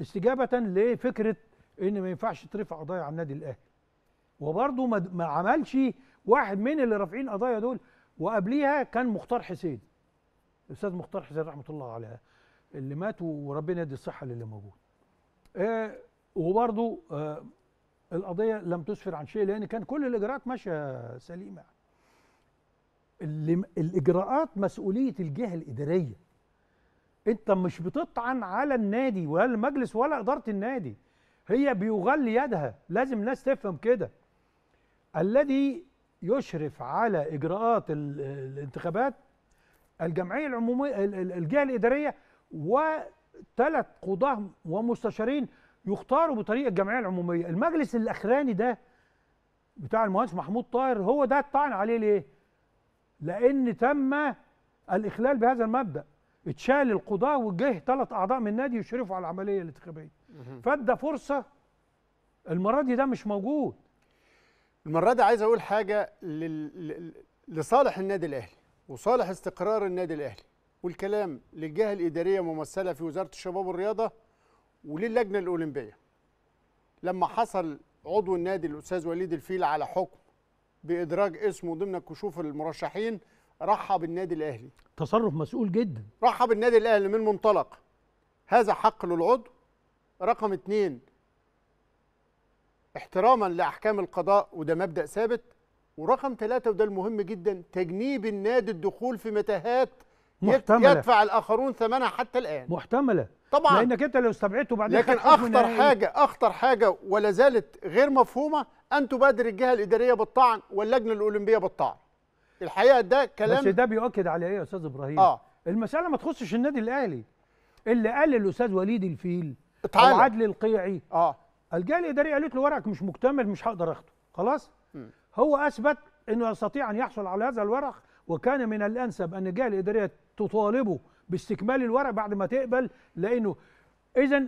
استجابه لفكره ان ما ينفعش ترفع قضايا على النادي الاهلي وبرده ما عملش واحد من اللي رافعين قضايا دول وقبليها كان مختار حسين الاستاذ مختار حسين رحمه الله عليه اللي مات وربنا يدي الصحه للي موجود آه وبرده آه القضيه لم تسفر عن شيء لان كان كل الاجراءات ماشيه سليمه الاجراءات مسؤوليه الجهه الاداريه انت مش بتطعن على النادي ولا المجلس ولا اداره النادي هي بيغل يدها لازم الناس تفهم كده الذي يشرف على اجراءات الانتخابات الجمعيه العموميه الجهه الاداريه وثلاث قضاه ومستشارين يختاروا بطريقه الجمعيه العموميه المجلس الاخراني ده بتاع المهندس محمود طاهر هو ده الطعن عليه ليه لأن تم الإخلال بهذا المبدأ اتشال القضاة وجه ثلاث أعضاء من النادي يشرفوا على العملية الانتخابية فادى فرصة المرة دي ده مش موجود المرة دي عايز أقول حاجة لل... لصالح النادي الأهلي وصالح استقرار النادي الأهلي والكلام للجهة الإدارية ممثلة في وزارة الشباب والرياضة وللجنة الأولمبية لما حصل عضو النادي الأستاذ وليد الفيل على حكم بادراج اسمه ضمن الكشوف المرشحين رحب النادي الاهلي تصرف مسؤول جدا رحب النادي الاهلي من منطلق هذا حق للعضو رقم اثنين احتراما لاحكام القضاء وده مبدا ثابت ورقم ثلاثة وده المهم جدا تجنيب النادي الدخول في متاهات محتملة. يدفع الاخرون ثمنها حتى الان محتمله طبعا لانك انت لو استبعدته بعدين لكن اخطر حاجه اخطر حاجه ولا زالت غير مفهومه ان تبادر الجهه الاداريه بالطعن واللجنه الاولمبيه بالطعن الحقيقه ده كلام بس ده بيؤكد على ايه يا استاذ ابراهيم اه المساله ما تخصش النادي الاهلي اللي قال الاستاذ وليد الفيل اتعلم. القيعي اه الجهه الاداريه قالت له ورقك مش مكتمل مش هقدر اخده خلاص م. هو اثبت انه يستطيع ان يحصل على هذا الورق وكان من الانسب ان الجهه الاداريه تطالبه باستكمال الورق بعد ما تقبل لانه اذا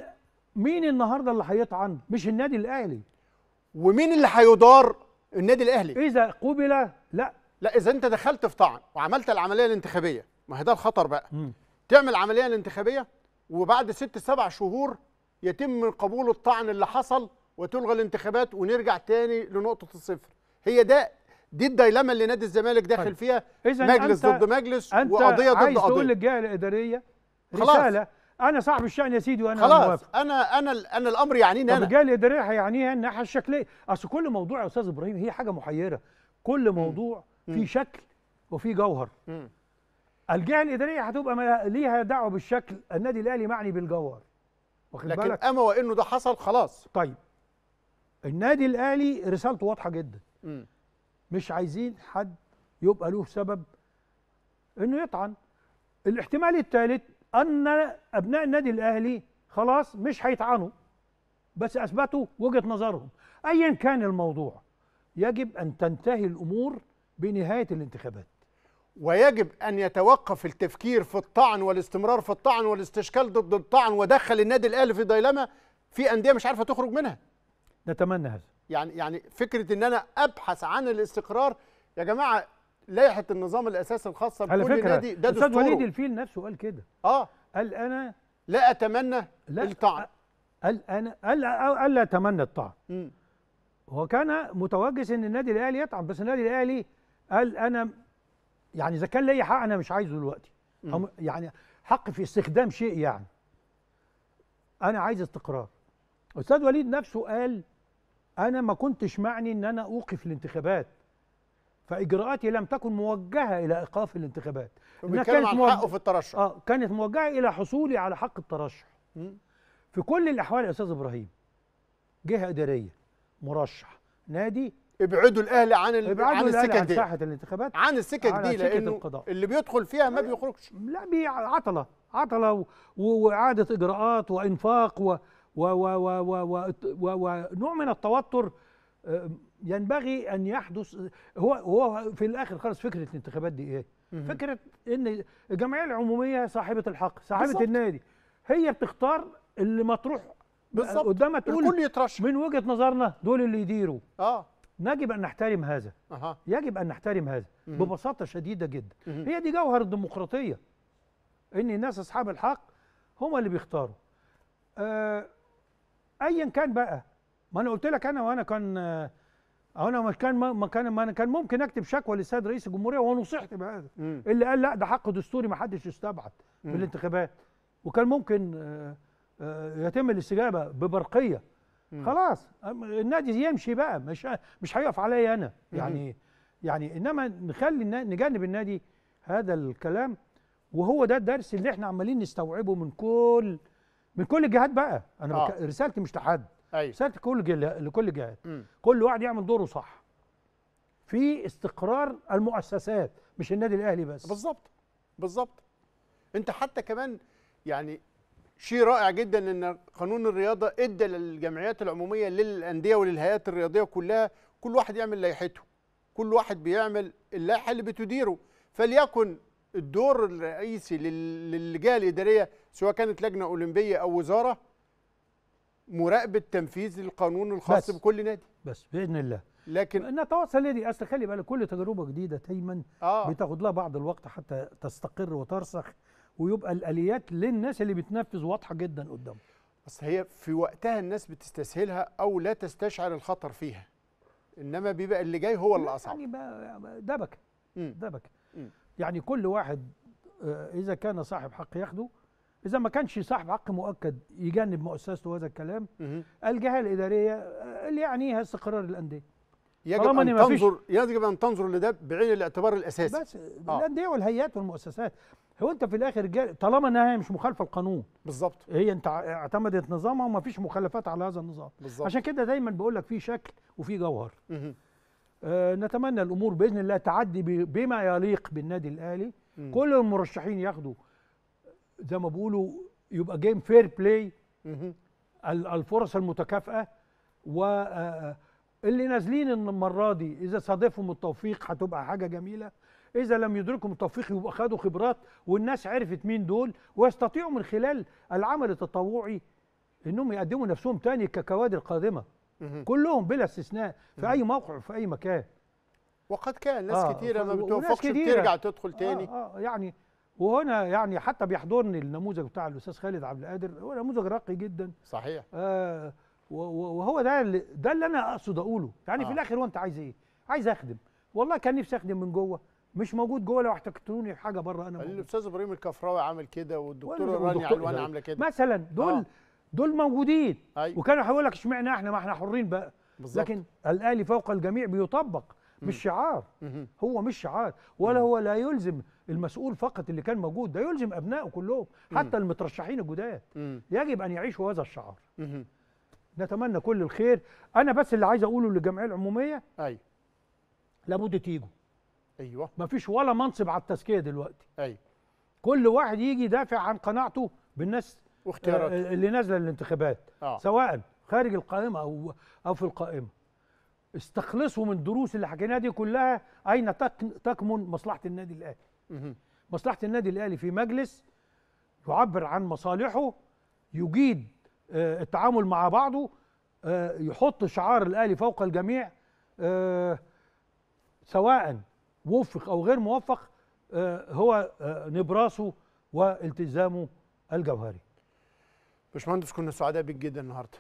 مين النهارده اللي هيطعن مش النادي الاهلي ومين اللي هيدار النادي الاهلي اذا قبل لا لا اذا انت دخلت في طعن وعملت العمليه الانتخابيه ما هي ده الخطر بقى م. تعمل العمليه الانتخابيه وبعد ست سبع شهور يتم قبول الطعن اللي حصل وتلغى الانتخابات ونرجع تاني لنقطه الصفر هي ده دي الديلما اللي نادي الزمالك داخل طيب. فيها مجلس ضد مجلس وقضيه ضد قضيه انت عايز تقول للجهه الاداريه رساله انا صاحب الشان يا سيدي وانا خلاص موافق. انا انا انا الامر يعنيني انا الرجال الاداريه هيعنيها الناحيه الشكليه اصل كل موضوع يا استاذ ابراهيم هي حاجه محيره كل موضوع فيه شكل وفيه جوهر الجهه الاداريه هتبقى ليها دعوه بالشكل النادي الاهلي معني بالجوهر واخد بالك لكن اما وانه ده حصل خلاص طيب النادي الاهلي رسالته واضحه جدا مم. مش عايزين حد يبقى له سبب انه يطعن الاحتمال الثالث ان ابناء النادي الاهلي خلاص مش هيطعنوا بس اثبتوا وجهه نظرهم ايا كان الموضوع يجب ان تنتهي الامور بنهايه الانتخابات ويجب ان يتوقف التفكير في الطعن والاستمرار في الطعن والاستشكال ضد الطعن ودخل النادي الاهلي في ديلما في انديه مش عارفه تخرج منها نتمنى هذا يعني يعني فكره ان انا ابحث عن الاستقرار يا جماعه لائحه النظام الاساسي الخاصه بكل فكرة نادي ده دستور استاذ وليد الفيل نفسه قال كده اه قال انا لا اتمنى لا الطعن قال انا قال قال لا اتمنى الطعن هو كان متوجس ان النادي الاهلي يطعن بس النادي الاهلي قال انا يعني اذا كان ليا حق انا مش عايزه دلوقتي يعني حق في استخدام شيء يعني انا عايز استقرار استاذ وليد نفسه قال انا ما كنتش معني ان انا اوقف الانتخابات فاجراءاتي لم تكن موجهه الى ايقاف الانتخابات انها كانت عن موجه... حقه في الترشح اه كانت موجهه الى حصولي على حق الترشح م? في كل الاحوال يا استاذ ابراهيم جهه اداريه مرشح نادي ابعدوا الاهلي عن ال... عن السكه دي عن ساحه الانتخابات عن السكه دي لانه القضاء. اللي بيدخل فيها ما بيخرجش لا بي عطله عطله و... واعاده اجراءات وانفاق و... و... و... و... و... و... و... ونوع من التوتر آه، ينبغي ان يحدث هو هو في الاخر خالص فكره الانتخابات دي ايه؟ فكره ان الجمعيه العموميه صاحبه الحق صاحبه بالزبط. النادي هي بتختار اللي مطروح بالظبط قدامها تقول الكل يترشح من وجهه نظرنا دول اللي يديروا اه يجب ان نحترم هذا أه. يجب ان نحترم هذا مم. ببساطه شديده جدا مم. هي دي جوهر الديمقراطيه ان الناس اصحاب الحق هم اللي بيختاروا آه ايا كان بقى ما انا قلت لك انا وانا كان آه أو أنا ما كان ما كان ما كان ممكن أكتب شكوى للسيد رئيس الجمهورية ونصحت بهذا اللي قال لا ده حق دستوري ما حدش يستبعد في الانتخابات وكان ممكن آه، آه، يتم الاستجابة ببرقية خلاص النادي يمشي بقى مش مش هيقف عليا أنا يعني يعني إنما نخلي نجنب النادي هذا الكلام وهو ده الدرس اللي احنا عمالين نستوعبه من كل من كل الجهات بقى انا آه. رسالتي مش لحد ايوه رساله كل جل... لكل الجهات كل واحد يعمل دوره صح في استقرار المؤسسات مش النادي الاهلي بس بالظبط بالظبط انت حتى كمان يعني شيء رائع جدا ان قانون الرياضه ادى للجمعيات العموميه للانديه وللهيئات الرياضيه كلها كل واحد يعمل لائحته كل واحد بيعمل اللائحه اللي بتديره فليكن الدور الرئيسي للجهه الاداريه سواء كانت لجنه اولمبيه او وزاره مراقبه تنفيذ القانون الخاص بس بكل نادي بس باذن الله لكن نتواصل لدي اصل خلي بالك كل تجربه جديده دايما آه. بتاخد لها بعض الوقت حتى تستقر وترسخ ويبقى الاليات للناس اللي بتنفذ واضحه جدا قدامهم بس هي في وقتها الناس بتستسهلها او لا تستشعر الخطر فيها انما بيبقى اللي جاي هو اللي اصعب يعني دبكه دبكه يعني كل واحد آه، اذا كان صاحب حق ياخده اذا ما كانش صاحب حق مؤكد يجنب مؤسسته هذا الكلام الجهه الاداريه آه، اللي يعنيها استقرار الانديه يجب ان تنظر يجب ان تنظر لده بعين الاعتبار الاساسي بس آه. الانديه والهيئات والمؤسسات هو انت في الاخر طالما انها مش مخالفه القانون بالظبط هي انت اعتمدت نظامها وما فيش مخالفات على هذا النظام بالزبط. عشان كده دايما بقول لك في شكل وفي جوهر آه نتمنى الامور باذن الله تعدي بما يليق بالنادي الاهلي كل المرشحين ياخدوا زي ما بيقولوا يبقى جيم فير بلاي الفرص المتكافئه و آه، آه، اللي نازلين المره دي اذا صادفهم التوفيق هتبقى حاجه جميله اذا لم يدركهم التوفيق يبقى خدوا خبرات والناس عرفت مين دول ويستطيعوا من خلال العمل التطوعي انهم يقدموا نفسهم تاني ككوادر قادمه كلهم بلا استثناء في اي موقع وفي اي مكان وقد كان ناس آه كتيره ما بتوفقش بترجع تدخل آه، تاني آه آه يعني وهنا يعني حتى بيحضرني النموذج بتاع الاستاذ خالد عبد القادر هو نموذج راقي جدا صحيح آه وهو ده اللي ده اللي انا اقصد اقوله يعني آه. في الاخر هو انت عايز ايه عايز اخدم والله كان نفسي اخدم من جوه مش موجود جوه لو احتجتوني حاجه بره انا الاستاذ ابراهيم الكفراوي عامل كده والدكتور راني علوان عامله كده مثلا دول آه. دول موجودين أيوة. وكانوا هيقول لك اشمعنا احنا ما احنا حرين بقى بالزبط. لكن الاهلي فوق الجميع بيطبق مش شعار هو مش شعار ولا هو لا يلزم المسؤول فقط اللي كان موجود ده يلزم ابنائه كلهم حتى المترشحين الجداد يجب ان يعيشوا هذا الشعار نتمنى كل الخير انا بس اللي عايز اقوله للجمعيه العموميه ايوه لابد تيجوا ايوه مفيش ولا منصب على التزكيه دلوقتي ايوه كل واحد يجي يدافع عن قناعته بالناس واختياراته آه، اللي نازله للانتخابات آه. سواء خارج القائمه او او في القائمه استخلصوا من الدروس اللي حكيناها دي كلها اين تكمن مصلحه النادي الاهلي مصلحه النادي الاهلي في مجلس يعبر عن مصالحه يجيد آه، التعامل مع بعضه آه، يحط شعار الاهلي فوق الجميع آه، سواء وفق او غير موفق هو نبراسه والتزامه الجوهري باشمهندس كنا سعداء بيك جدا النهارده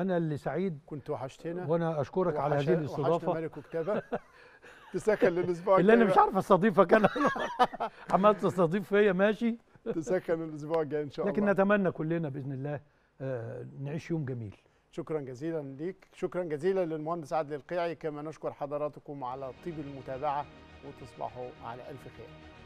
انا اللي سعيد كنت وحشتنا وانا اشكرك على هذه الاستضافه ملك وكتابه تسكن للاسبوع اللي انا مش عارف استضيفك انا عمال تستضيف فيا ماشي تسكن الاسبوع الجاي ان شاء الله لكن نتمنى كلنا باذن الله آه، نعيش يوم جميل شكرا جزيلا ليك شكرا جزيلا للمهندس عادل القيعي كما نشكر حضراتكم على طيب المتابعه وتصبحوا على الف خير